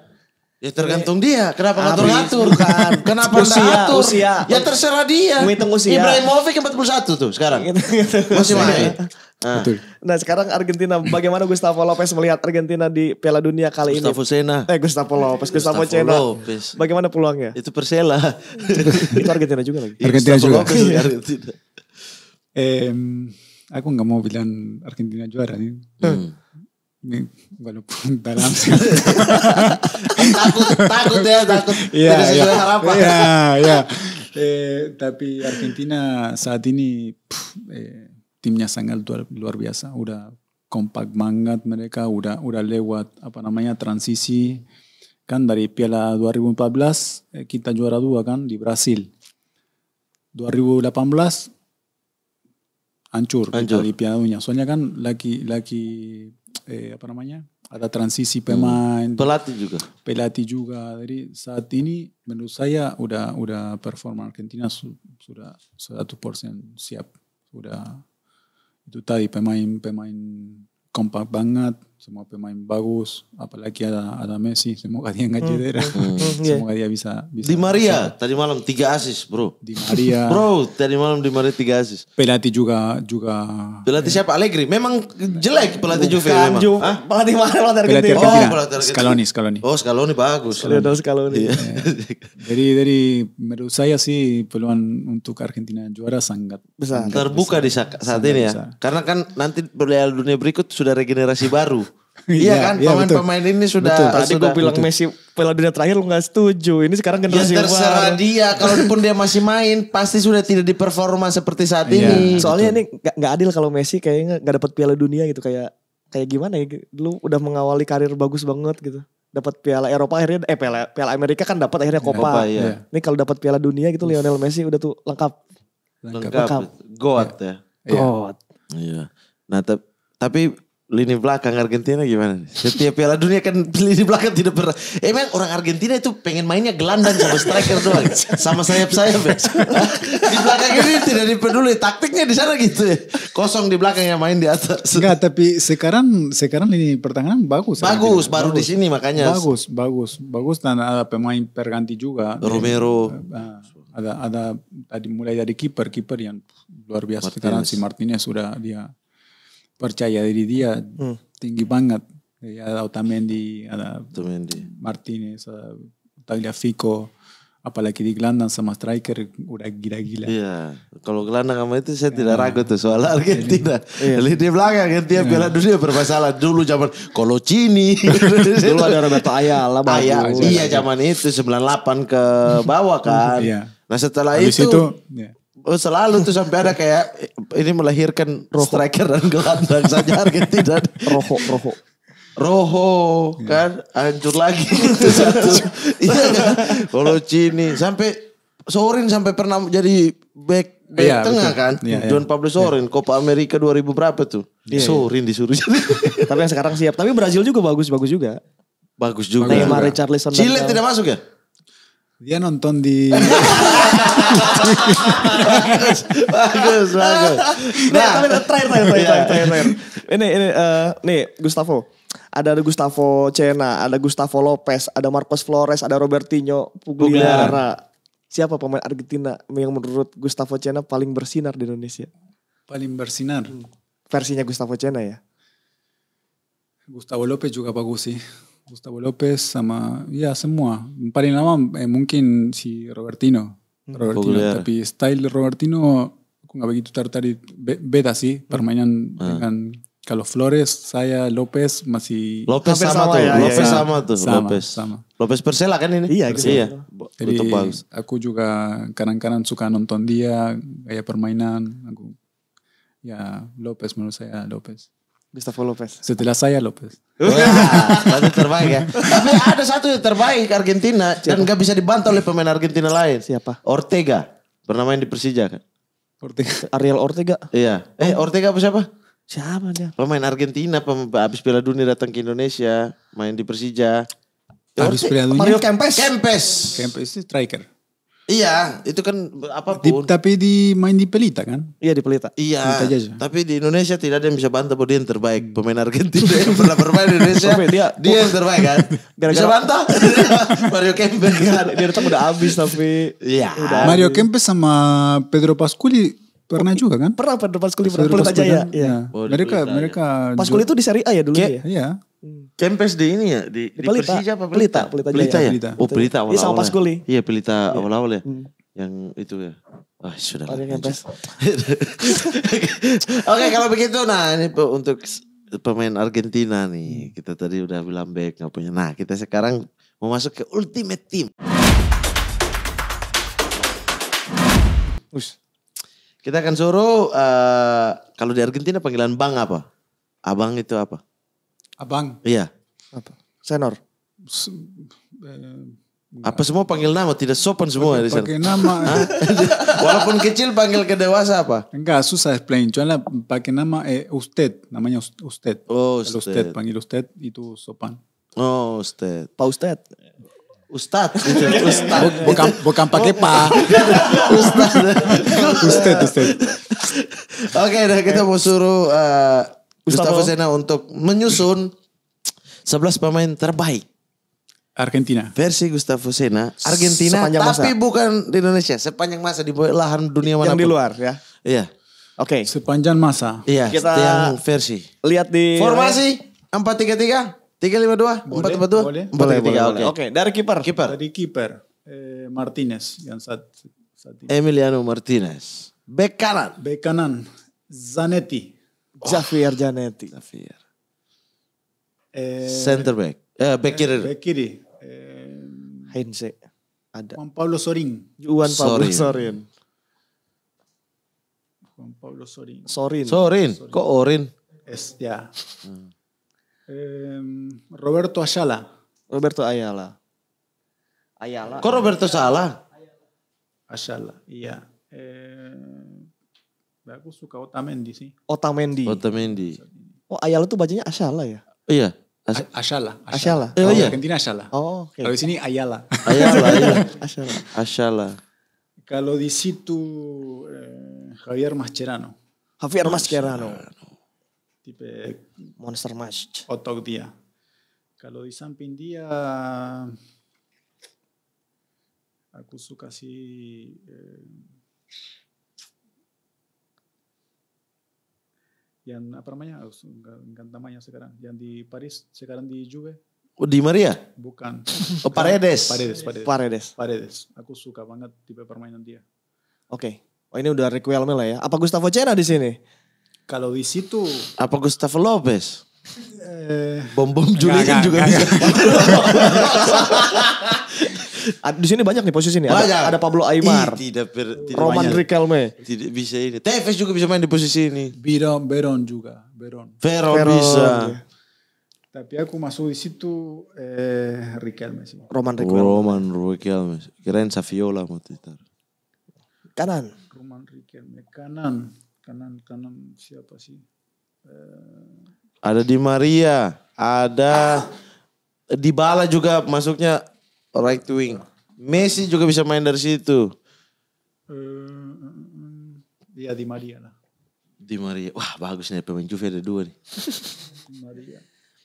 Ya tergantung dia, kenapa ngatur-ngatur kan? Kenapa usia, atur? Usia. Ya terserah dia. Menghitung usia. Ibrahimovic 41 tuh sekarang. Masih main. Nah. Betul. Nah sekarang Argentina, bagaimana Gustavo Lopez melihat Argentina di Piala Dunia kali Gustavo ini? Gustavo Sena. Eh Gustavo Lopez, Gustavo, Gustavo Cena. Lopez. Bagaimana peluangnya? Itu Persela. Itu Argentina juga lagi. Argentina Gustavo juga. Lopez, Argentina. eh, aku nggak mau bilang Argentina juara nih. Hmm. Ini, walaupun dalam eh, takut takut ya takut ya, iya. Iya, ya, eh, tapi Argentina saat ini pff, eh, timnya sangat luar, luar biasa udah kompak banget mereka udah udah lewat apa namanya transisi kan dari Piala 2014 eh, kita juara dua kan di Brasil 2018 hancur, hancur. piala dunia. Soalnya kan lagi lagi eh, apa namanya? Ada transisi hmm. pemain, hmm. pelatih juga. Pelatih juga. Jadi saat ini menurut saya udah udah performa Argentina su, sudah 100% siap. Sudah itu tadi pemain-pemain kompak banget semua pemain bagus apalagi ada ada Messi semoga hmm. dia nggak cedera hmm. hmm iya. semoga dia bisa bisa Di Maria tadi malam tiga asis bro Di Maria bro tadi malam Di Maria tiga asis pelatih juga juga pelatih siapa Allegri memang jelek pelatih Juve memang Ju ah? pelatih mana pelatih Argentina oh pelatih Scaloni Scaloni oh Scaloni bagus Scaloni, Scaloni. Iya. jadi dari menurut saya sih peluang untuk Argentina juara sangat besar terbuka di saat ini ya karena kan nanti Piala Dunia berikut sudah regenerasi baru Iya, iya kan iya, pemain-pemain ini sudah betul. tadi gue bilang betul. Messi Piala Dunia terakhir lu nggak setuju. Ini sekarang ya, generasi ya, terserah baru. dia. Kalaupun dia masih main, pasti sudah tidak di performa seperti saat iya, ini ini. Soalnya betul. ini nggak adil kalau Messi kayaknya nggak dapat Piala Dunia gitu kayak kayak gimana ya? Lu udah mengawali karir bagus banget gitu. Dapat Piala Eropa akhirnya eh Piala Piala Amerika kan dapat akhirnya Copa. Eropa, iya. Ini kalau dapat Piala Dunia gitu Lionel Messi udah tuh lengkap. Lengkap. lengkap. God ya. God. Iya. Nah, tapi lini belakang Argentina gimana? Setiap Piala Dunia kan lini belakang tidak pernah. Emang eh, orang Argentina itu pengen mainnya gelandang sama striker doang, sama sayap-sayap. Ya. di belakang ini tidak dipeduli taktiknya di sana gitu ya. Kosong di belakang yang main di atas. Enggak, tapi sekarang sekarang lini pertahanan bagus. Bagus, Argentina. baru bagus. di sini makanya. Bagus, bagus, bagus dan ada pemain perganti juga. Romero. ada ada tadi mulai dari kiper kiper yang luar biasa Martinez. sekarang si Martinez sudah dia percaya diri dia hmm. tinggi banget. Ya, ada Otamendi, ada Otamendi. Martinez, ada Tagliafico. Apalagi di gelandang sama striker udah gila-gila. Iya. Kalau gelandang sama itu saya tidak iya. ragu tuh soal Argentina. Iya. Lini belakang kan tiap ya. dunia bermasalah. Dulu zaman Colocini. Dulu ada Roberto Ayala. Ayala. Iya, iya zaman itu 98 ke bawah iya. kan. Iya. Nah setelah Habis itu, itu ya. Oh, selalu tuh sampai ada kayak ini melahirkan roho. striker dan gelandang saja Argentina. Roho, roho. Roho ya. kan hancur lagi iya kan? Kalau Cini sampai Sorin sampai pernah jadi back back ya, tengah betul. kan. Ya, John Pablo Sorin iya. Copa America 2000 berapa tuh? Ya, Sorin disuruh jadi. Tapi yang sekarang siap. Tapi Brazil juga bagus-bagus juga. Bagus juga. Neymar, Richarlison. Chile tidak masuk ya? Dia nonton di bagus, bagus, Nah, nah try, terakhir, try, try, try. Ini, ini, eh, nih Gustavo. Ada ada Gustavo Cena, ada Gustavo Lopez, ada Marcos Flores, ada Robertinho Pugliara. Siapa pemain Argentina yang menurut Gustavo Cena paling bersinar di Indonesia? Paling bersinar. Hmm. Versinya Gustavo Cena ya. Gustavo Lopez juga bagus sih. Gustavo López, ama, ya, Samoa. Pari eh, mungkin si Robertino. Mm. Robertino, Popular. tapi style Robertino con abeguito tartari, be, beda sih mm. permainan Ah. Carlos Flores, saya López, más y... López sama, sama tuh, ama sama tuh, Sama, Lopez. sama. Lopez ini? Iya, gitu. Iya. Itu aku juga dia, ya López, menurut saya López. Gustavo Lopez. Setelah saya Lopez. Wah, satu terbaik ya. Tapi ada satu yang terbaik Argentina Siapa? dan gak bisa dibantah oleh pemain Argentina lain. Siapa? Ortega. Pernah main di Persija kan? Ortega. Ariel Ortega. Iya. Eh Ortega apa siapa? Siapa dia? Pemain Argentina, habis Piala Dunia datang ke Indonesia, main di Persija. Habis Piala Dunia. Mario Kempes. Kempes. Kempes itu striker. Iya, itu kan apapun. Di, tapi di main di Pelita kan? Iya di Pelita. Iya. Pelita aja. Tapi di Indonesia tidak ada yang bisa bantah bahwa dia yang terbaik. Pemain Argentina yang pernah bermain di Indonesia, dia, dia yang terbaik kan? Gara -gara, bisa bantah? Mario Kempes kan? Dia datang udah habis tapi. Iya. Mario Kempes sama Pedro Pasculi Pernah juga kan? Pernah pas kuliah pernah Pelita Jaya. Iya. Oh, mereka mereka ya. Pas kuliah itu di Serie A ya dulu iya, ya. Iya. Kempes di ini ya di, di, di Pelita. Persija apa Pelita? Pelita, Pelita, Pelita ya. Pelita. Oh Pelita awal-awal. Iya sama Pas ya? kuliah. Iya Pelita iya. awal-awal ya. Hmm. Yang itu ya. Wah oh, sudah. Oke okay, kalau begitu nah ini untuk pemain Argentina nih. Hmm. Kita tadi udah bilang back nggak punya. Nah kita sekarang mau masuk ke ultimate team. Ush. Kita akan suruh uh, kalau di Argentina panggilan bang apa? Abang itu apa? Abang. Iya. Apa? Senor. S uh, apa semua panggil nama tidak sopan semua di sana. Pakai nama. Walaupun kecil panggil ke dewasa apa? Enggak susah explain. Cuma pakai nama eh, usted, namanya usted. Oh, usted. usted panggil usted itu sopan. Oh, usted. Pak usted. Ustad, Ustad. Bukan, bukan pakai pa, Ustad. Ustad, Ustad. Oke, okay, kita mau suruh uh, Gustavo Sena untuk menyusun sebelas pemain terbaik. Argentina. Versi Gustavo Sena, Argentina, sepanjang tapi bukan di Indonesia, sepanjang masa di lahan dunia mana Yang di luar ya. Iya. Oke. Sepanjang masa. Iya, kita versi. Lihat di formasi empat tiga tiga tiga lima empat empat empat Boleh. boleh, boleh, oke. oke Dari kiper. Kiper. Dari kiper. Eh, Martinez yang saat, saat ini. Emiliano Martinez. Bek kanan. Bek kanan. Zanetti. Oh. Zanetti. Javier Eh, Center back. Eh, back kiri. Eh, back kiri. Eh, Heinze. Ada. Juan Pablo Sorin. Juan Pablo Sorin. Sorin. Juan Pablo Sorin. Sorin. Sorin. Sorin. Kok Orin? Es, ya. Hmm. Roberto Ayala. Roberto Ayala. Ayala. Kok Roberto Ayala? Ayala, iya. Eh, aku suka Otamendi sih. Otamendi. Otamendi. Oh Ayala tuh bacanya Ayala ya? Oh, iya. Ayala, Ayala, Oh, iya. Argentina Ayala. Oh, Okay. Kalau di sini Ayala. Ayala, Ayala, Ayala. Kalau di situ eh, Javier Mascherano. Javier Mascherano. Mascherano tipe Monster Mash. Otok dia. Gitu ya. Kalau di samping dia, aku suka sih eh, yang apa namanya oh, enggak, namanya sekarang yang di Paris sekarang di Juve oh, di Maria bukan oh, Paredes. Paredes Paredes Paredes Paredes aku suka banget tipe permainan dia oke okay. oh, ini udah requel lah ya apa Gustavo Cera di sini kalau di situ apa Gustavo Lopez? Eh, bom bom Julian juga bisa. Kan di sini banyak nih posisi ini. Ada, banyak. ada Pablo Aymar. Ih, tidak ber, tidak Roman banyak. Riquelme. Tidak bisa ini. Tevez juga bisa main di posisi ini. Biron, Beron juga. Beron. Veron, Veron bisa. Ya. Tapi aku masuk di situ eh, Riquelme sih. Roman Riquelme. Oh, Roman Riquelme. Kirain Saviola mau Kanan. Roman Riquelme kanan kanan kanan siapa sih? Uh, ada di Maria, ada di Bala juga masuknya right wing. Messi juga bisa main dari situ. Uh, ya di Maria lah. Di Maria. Wah, bagus nih pemain Juve ada dua nih. di Maria.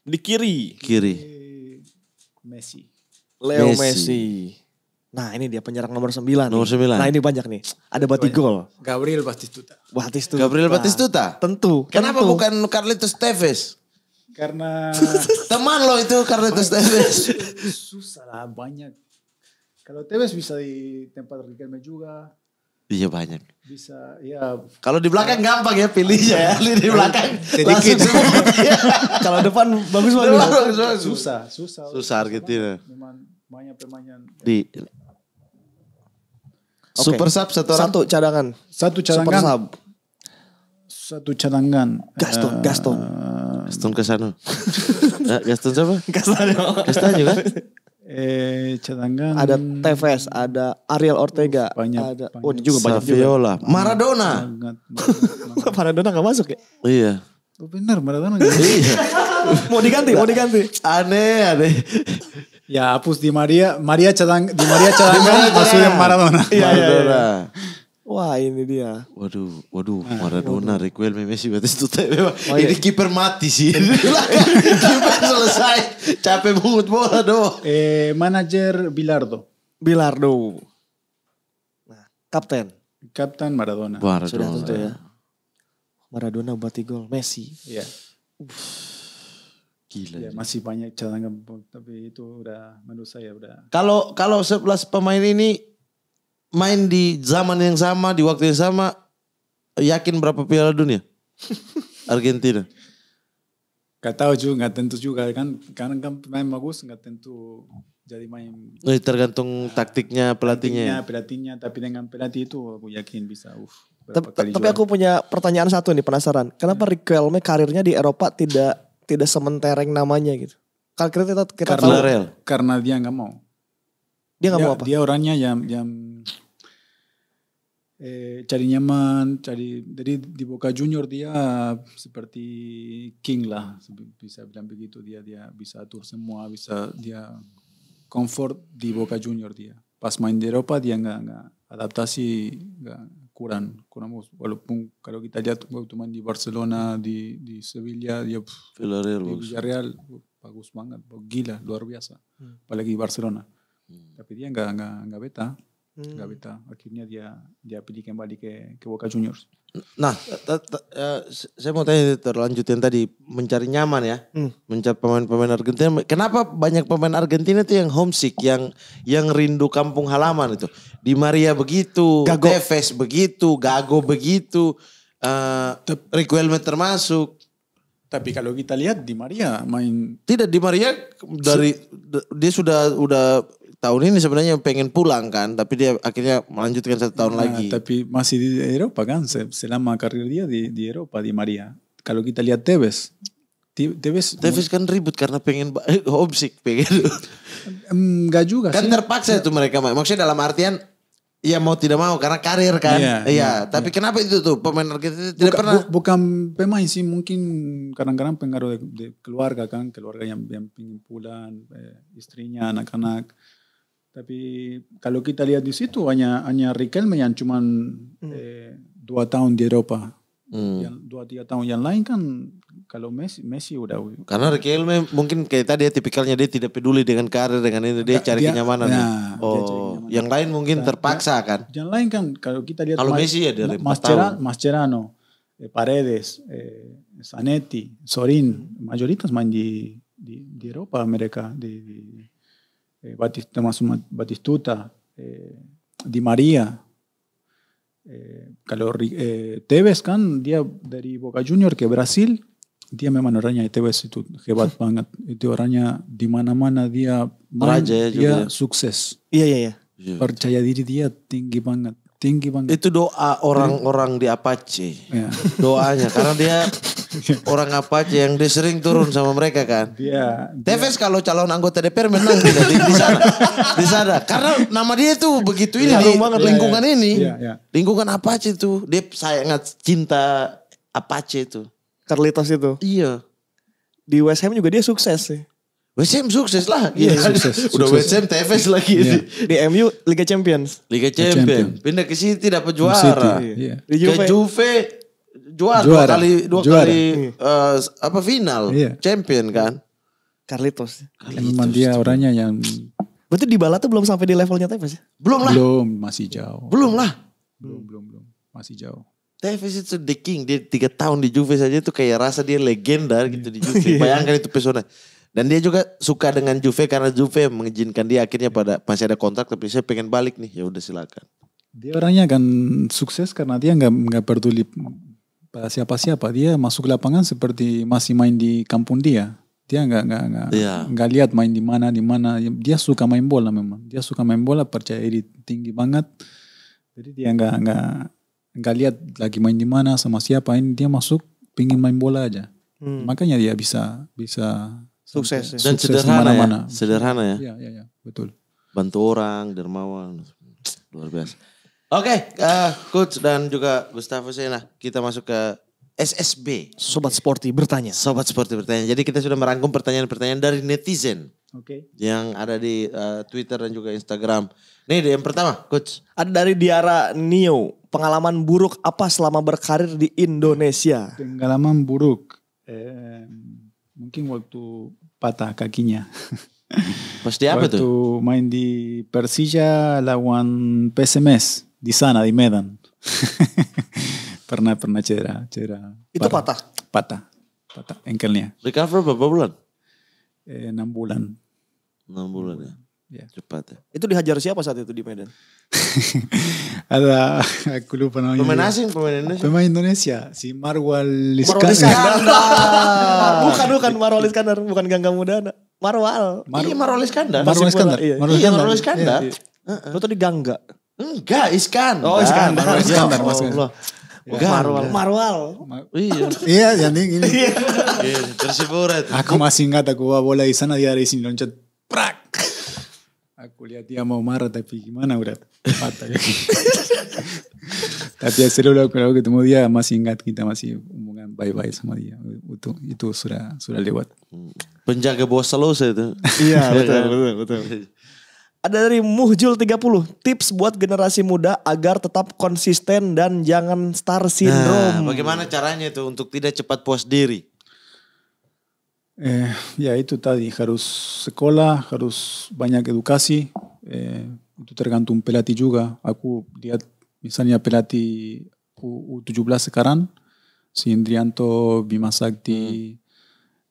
Di kiri. Kiri. Messi. Leo Messi. Messi. Nah ini dia penyerang nomor sembilan Nomor sembilan Nah ini banyak nih. Ada Gol Gabriel Batistuta. Batistuta. Gabriel Batistuta? Tentu. Kenapa tentu. bukan Carlitos Tevez? Karena... Teman lo itu Carlitos Tevez. Susah lah banyak. Kalau Tevez bisa di tempat Riquelme juga. Iya banyak. Bisa, ya. Kalau di belakang gampang ya pilihnya ya. Di belakang sedikit. Kalau depan bagus banget. Susah, susah. Susah Argentina. Memang banyak yang Di Okay. Super sub satu orang. Satu cadangan. Satu cadangan. Super sub. Satu cadangan. Gaston, uh, Gaston. Gaston sana, eh, Gaston siapa? Gaston Gaston juga. Eh, cadangan. Ada Tevez, ada Ariel Ortega, banyak, ada banyak. oh juga banyak Saviola. juga. Maradona. Maradona gak masuk ya? Iya. Oh, benar Maradona. Iya. mau diganti, mau diganti. Aneh, aneh. Ya pues di Maria, Maria Cadang, di Maria Cadangan masukin Maradona. ya, Maradona. Wah ini dia. Waduh, waduh, ah, Maradona, waduh. Messi, Batistuta. itu oh, iya. Ini kiper mati sih. kiper selesai. Capek banget bola doh. Eh, manajer Bilardo. Bilardo. Nah, kapten. Kapten Maradona. Maradona. Sudah tentu ya. ya. Maradona buat gol Messi. Iya. Yeah. Gila. Ya, masih banyak cadangan tapi itu udah menurut saya udah. Kalau kalau 11 pemain ini main di zaman yang sama, di waktu yang sama, yakin berapa Piala Dunia? Argentina. Gak tahu juga, gak tentu juga kan karena kan pemain bagus gak tentu jadi main. Eh, tergantung uh, taktiknya pelatihnya. Pelatihnya, pelatihnya tapi dengan pelatih itu aku yakin bisa. uh tapi, tapi aku punya pertanyaan satu nih penasaran. Kenapa iya. Riquelme karirnya di Eropa tidak tidak sementereng namanya gitu. Kalau kita, kita karena, tahu, Real. karena dia nggak mau. Dia nggak mau apa? Dia orangnya yang yang eh, cari nyaman, cari jadi di Boca Junior dia seperti king lah, bisa bilang begitu dia dia bisa atur semua, bisa dia comfort di Boca Junior dia. Pas main di Eropa dia nggak nggak adaptasi nggak curan. Curamos, Walopun, ya tuvo de Barcelona, de, de Sevilla, de, Villarreal, para Guzmán, para Gila, luar mm. para aquí Barcelona. Mm. la dia gaveta mm. gaveta aquí beta, nggak beta. Akhirnya dia que en que Boca Juniors. Nah, ta, ta, uh, saya mau tanya terlanjutin tadi mencari nyaman ya, hmm. mencari pemain-pemain Argentina. Kenapa banyak pemain Argentina itu yang homesick, yang yang rindu kampung halaman itu? Di Maria begitu, Gago. Tevez begitu, Gago begitu, uh, Riquelme termasuk. Tapi kalau kita lihat di Maria main tidak di Maria dari dia sudah udah tahun ini sebenarnya pengen pulang kan, tapi dia akhirnya melanjutkan satu tahun nah, lagi. Tapi masih di Eropa kan, selama karir dia di, di Eropa di Maria. Kalau kita lihat Tevez, Tevez, Tevez kan ribut karena pengen homesick pengen. Enggak juga kan sih. terpaksa itu mereka maksudnya dalam artian Iya mau tidak mau karena karir kan. Iya. iya, iya tapi iya. kenapa itu tuh pemain kita tidak bukan, pernah? Bu, bukan pemain sih mungkin kadang-kadang pengaruh de, de keluarga kan, keluarga yang yang pingin pulang, eh, istrinya, anak-anak. Tapi kalau kita lihat di situ hanya hanya Riquelme yang cuma mm. eh, dua tahun di Eropa. mm. Yang dua tiga tahun yang lain kan kalau Messi Messi udah karena Riquelme mungkin kayak tadi ya tipikalnya dia tidak peduli dengan karir dengan ini dia, dia cari kenyamanan nah, oh cari kenyamanan. yang lain mungkin nah, terpaksa kan yang lain kan kalau kita lihat kalau Messi ya dari Mascherano, Mascherano eh, Paredes eh, Sanetti, Sorin hmm. mayoritas main di, di di Eropa Amerika di, di eh, Batista, Batistuta, eh, Di María, eh, calor, eh, Tevez kan dia dari Boca Junior ke Brasil, dia memang orangnya Tevez itu hebat banget. Itu orangnya di mana-mana dia main, Raja ya, dia juga. sukses. Iya iya iya. Ya, Percaya diri dia tinggi banget tinggi banget. Itu doa orang-orang di Apache. Ya. Doanya karena dia orang apa aja yang dia sering turun sama mereka kan. Iya. Tevez kalau calon anggota DPR menang di, di sana. Di sana. Karena nama dia tuh begitu ini iya, di iya, lingkungan ya, ya. ini. Ya, ya. Lingkungan apa aja tuh. Dia sangat cinta apa aja itu. Carlitos itu. Iya. Di West Ham juga dia sukses sih. West Ham sukses lah. Iya, yeah, sukses. Udah sukses. West Ham Tevez lagi yeah. di MU Liga Champions. Liga Champions. Champion. Pindah ke City dapat juara. City, iya. Ke Juve juara, juara. dua kali dua juara. kali uh, apa final iya. champion kan Carlitos. Memang dia orangnya yang Berarti di Bala tuh belum sampai di levelnya Tevez ya? Belum lah. Belum, masih jauh. Belum lah. Belum, belum, belum. Masih jauh. Tevez itu the king. Dia tiga tahun di Juve saja itu kayak rasa dia legenda gitu di Juve. Iya. Bayangkan itu pesona. Dan dia juga suka dengan Juve karena Juve mengizinkan dia akhirnya pada masih ada kontrak tapi saya pengen balik nih. Ya udah silakan. Dia orangnya akan sukses karena dia nggak nggak peduli pada siapa siapa dia masuk lapangan seperti masih main di kampung dia dia nggak nggak nggak yeah. lihat main di mana di mana dia suka main bola memang dia suka main bola percaya diri tinggi banget jadi dia nggak nggak nggak lihat lagi main di mana sama siapa ini dia masuk pingin main bola aja hmm. makanya dia bisa bisa sukses ya. dan sederhana ya sederhana ya. Ya, ya ya betul bantu orang dermawan luar biasa Oke, okay, uh, eh, coach dan juga Gustavo Sena, kita masuk ke SSB. Sobat Sporty bertanya. Sobat Sporty bertanya. Jadi kita sudah merangkum pertanyaan-pertanyaan dari netizen. Oke. Okay. Yang ada di uh, Twitter dan juga Instagram. Nih yang pertama, coach. Ada dari Diara Nio. Pengalaman buruk apa selama berkarir di Indonesia? Pengalaman buruk, eh, mungkin waktu patah kakinya. Pasti apa waktu tuh? Waktu main di Persija lawan PSMS di sana di Medan. pernah pernah cedera, cedera. Itu parah. patah. Patah. Patah engkelnya. Recover berapa bulan? Eh, bulan. enam bulan ya. Ya. Cepat ya. Itu dihajar siapa saat itu di Medan? Ada aku lupa namanya. Pemain asing, pemain Indonesia. Pemain Indonesia, si Marwal Iskandar. bukan, bukan Marwal Iskandar, bukan Gangga muda Marwal. Mar iya Marwal Iskandar. Marwal Iskandar. Marwal Iskandar. Iya, Marwal Iskandar. Iya, Marwal Iskandar. Iya, iya. Uh -uh. tadi Gangga. Enggak, Iskan. Oh, iskan Bang Marwal. Ya Mas. Allah. Marwal. Marwal. Marwal. Iya. Iya, jadi ini. Iya. Iya, Tersipurat. Aku masih ingat aku bawa bola di sana dia dari sini loncat. Prak. Aku lihat dia mau marah tapi gimana udah patah kaki. tapi seru loh kalau ketemu dia masih ingat kita masih hubungan bye bye sama dia. Itu itu sudah sudah lewat. Penjaga bos selalu itu. Iya, iya betul betul betul. Ada dari Muhjul 30, tips buat generasi muda agar tetap konsisten dan jangan star nah, syndrome. Nah, bagaimana caranya itu untuk tidak cepat puas diri? Eh, ya itu tadi harus sekolah, harus banyak edukasi. Eh, itu tergantung pelatih juga. Aku lihat misalnya pelatih U17 sekarang, si Indrianto Bima hmm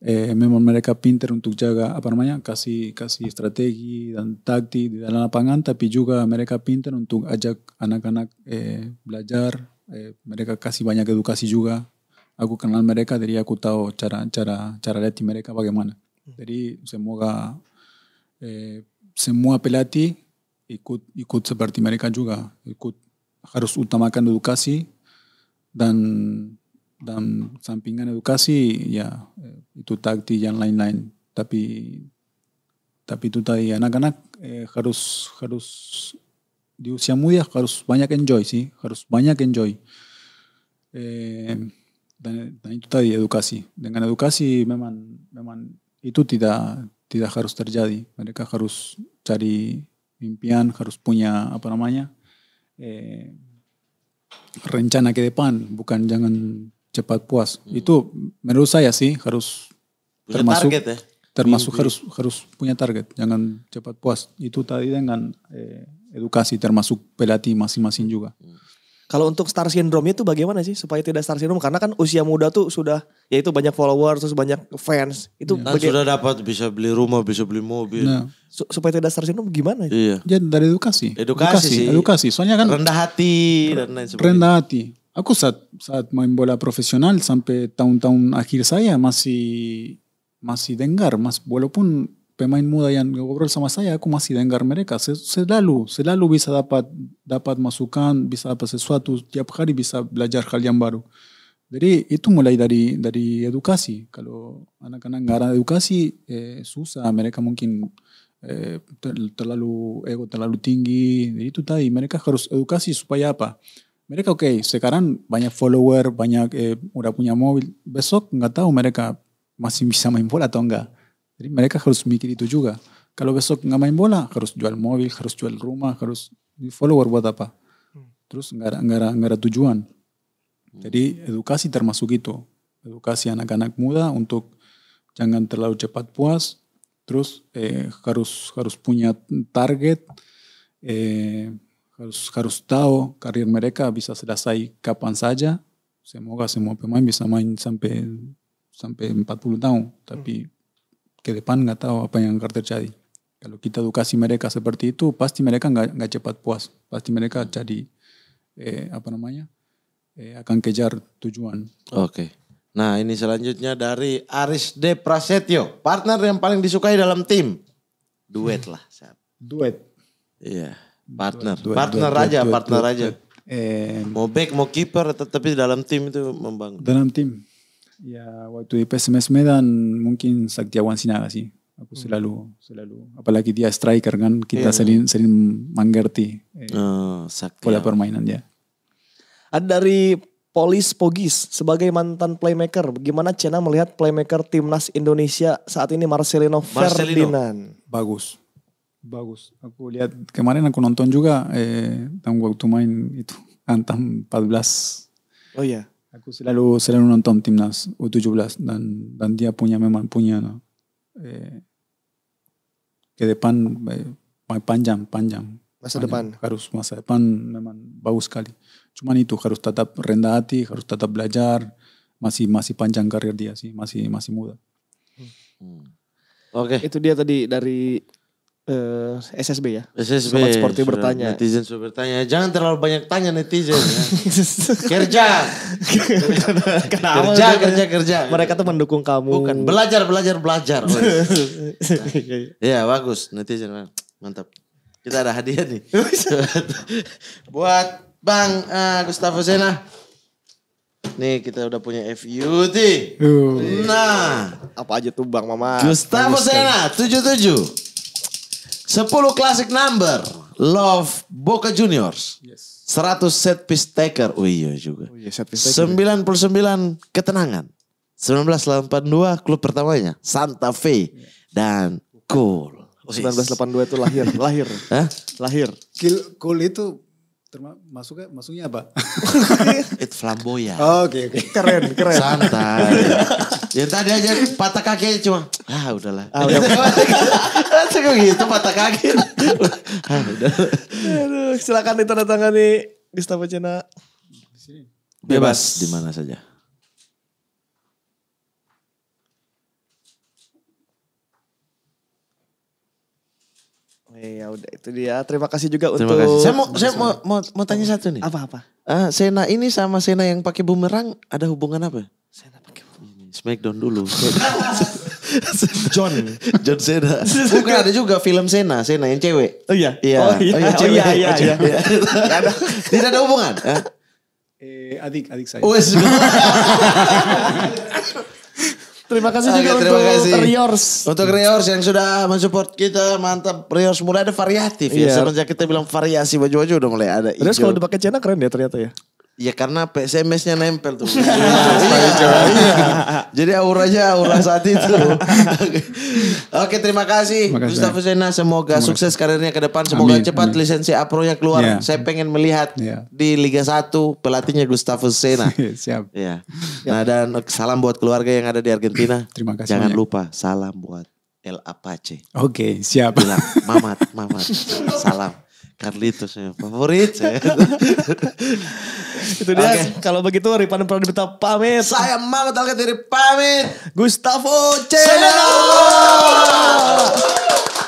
eh, memang mereka pinter untuk jaga apa namanya kasih kasih strategi dan taktik di dalam lapangan tapi juga mereka pinter untuk ajak anak-anak eh, belajar eh, mereka kasih banyak edukasi juga aku kenal mereka jadi aku tahu cara cara cara latih mereka bagaimana hmm. jadi semoga eh, semua pelatih ikut ikut seperti mereka juga ikut harus utamakan edukasi dan dan sampingan edukasi ya itu takti yang lain-lain tapi tapi itu tadi anak-anak eh, harus harus di usia muda harus banyak enjoy sih harus banyak enjoy eh, dan, dan itu tadi edukasi dengan edukasi memang memang itu tidak tidak harus terjadi mereka harus cari impian harus punya apa namanya eh, rencana ke depan bukan jangan cepat puas. Hmm. Itu menurut saya sih harus punya termasuk target ya? termasuk Mimpi. Iya, iya. harus harus punya target. Jangan cepat puas. Itu tadi dengan eh, edukasi termasuk pelatih masing-masing juga. Hmm. Kalau untuk star syndrome itu bagaimana sih supaya tidak star syndrome? Karena kan usia muda tuh sudah yaitu banyak followers, terus banyak fans. Itu ya. Baga- sudah dapat bisa beli rumah, bisa beli mobil. Nah. supaya tidak star syndrome gimana? Iya. Ya dari edukasi. Edukasi, edukasi sih. Edukasi. Soalnya kan rendah hati dan lain sebagainya. Rendah hati aku saat saat main bola profesional sampai tahun-tahun akhir saya masih masih dengar, mas walaupun pemain muda yang ngobrol sama saya, aku masih dengar mereka. Selalu, selalu bisa dapat dapat masukan, bisa dapat sesuatu, tiap hari bisa belajar hal yang baru. Jadi itu mulai dari dari edukasi. Kalau anak-anak nggak ada edukasi, eh, susah mereka mungkin eh, terlalu ego terlalu tinggi. Jadi itu tadi mereka harus edukasi supaya apa? mereka okey sekarang banyak follower, banyak eh, orang punya mobil. Besok nggak tahu mereka masih bisa main bola atau enggak. Jadi mereka harus mikir itu juga. Kalau besok nggak main bola, harus jual mobil, harus jual rumah, harus follower buat apa. Hmm. Terus nggak ada, nggak tujuan. Hmm. Jadi edukasi termasuk itu. Edukasi anak-anak muda untuk jangan terlalu cepat puas. Terus eh, harus harus punya target. Eh, harus harus tahu karir mereka bisa selesai kapan saja. Semoga semua pemain bisa main sampai sampai 40 tahun, tapi ke depan nggak tahu apa yang akan terjadi. Kalau kita edukasi mereka seperti itu, pasti mereka nggak cepat puas, pasti mereka jadi eh, apa namanya eh, akan kejar tujuan. Oke. Okay. Nah ini selanjutnya dari Aris De Prasetyo, partner yang paling disukai dalam tim, duet lah. Duet. Iya. Yeah. Partner, dua, partner dua, aja, dua, partner dua, aja. eh, mau back, mau keeper, tapi dalam tim itu membangun. Dalam tim. Ya waktu di PSMS Medan mungkin Saktiawan Sinaga sih. Aku hmm. selalu selalu apalagi dia striker kan kita yeah. sering sering mengerti eh, oh, pola permainan dia. Ada dari Polis Pogis sebagai mantan playmaker, bagaimana Cena melihat playmaker timnas Indonesia saat ini Marcelino, Marcelino. Ferdinand? Bagus bagus. Aku lihat kemarin aku nonton juga eh, dan waktu main itu Antam 14. Oh iya, Yeah. Aku selalu selalu nonton timnas U17 dan dan dia punya memang punya eh, ke depan eh, panjang panjang. Masa panjang. depan. Harus masa depan memang bagus sekali. Cuman itu harus tetap rendah hati, harus tetap belajar. Masih masih panjang karir dia sih, masih masih muda. Hmm. hmm. Oke. Okay. Itu dia tadi dari uh, eh, SSB ya. SSB. Sobat Sporty bertanya. Netizen sudah bertanya. Jangan terlalu banyak tanya netizen ya. kerja. kerja, kerja, kerja. Mereka tuh mendukung kamu. Bukan, belajar, belajar, belajar. nah. ya. ya, bagus netizen. Mantap. Kita ada hadiah nih. Buat Bang uh, Gustavo Sena. Nih kita udah punya FUT. Uh. Nah. Apa aja tuh Bang Mama? Gustavo kan. Sena 77. 10 classic number. Love Boca Juniors. Yes. 100 set piece taker. Oh iya juga. Oh iya, set piece taker. 99 ketenangan. 1982 klub pertamanya Santa Fe yeah. dan Cool. Oh, 1982 itu lahir, lahir. Hah? Lahir. Cool itu termasuknya masuknya apa? It flamboyan. Oh, oke okay, Okay. Keren, keren. Santai. ya tadi aja patah kaki cuma ah udahlah. Ah, udah. Ah, cuma gitu patah kaki. ah, udah. Aduh, silakan ditandatangani Gustavo Cena. Bebas, Bebas. di mana saja. Iya udah itu dia. Terima kasih juga Terima untuk. Kasih. Saya mau saya mau, mau mau tanya satu nih. Apa apa? Uh, Sena ini sama Sena yang pakai bumerang ada hubungan apa? Sena pakai bumerang. Smackdown dulu. John. John sena Bukan ada juga film sena sena yang cewek. Oh iya. Iya. Oh iya, oh, iya, oh, iya, iya, iya, iya. ada, tidak ada hubungan. Eh, adik, adik saya. Oh, iya. Terima kasih Oke, juga terima untuk kasih. Riors. Untuk Riors yang sudah mensupport kita mantap. Riors mulai ada variatif yeah. ya. Iya. Semenjak kita bilang variasi baju-baju udah mulai ada. Riors kalau dipakai Cina keren ya ternyata ya. Ya karena PSMS-nya nempel tuh. Iya, iya, iya. iya. Jadi auranya aura saat itu. Oke terima kasih, terima kasih Gustavo Sena. Semoga sukses karirnya ke depan. Semoga amin, cepat amin. lisensi APRO-nya keluar. Yeah. Saya pengen melihat yeah. di Liga 1 pelatihnya Gustavo Sena. Siap. Ya. Nah dan salam buat keluarga yang ada di Argentina. terima kasih. Jangan banyak. lupa salam buat El Apache. Oke okay, siap. Bilang mamat mamat salam. Carlitos ya, favorit saya. Itu dia. Okay. Kalau begitu Ripan diminta pamit. Saya mau tahu dari pamit. Gustavo Cenelo.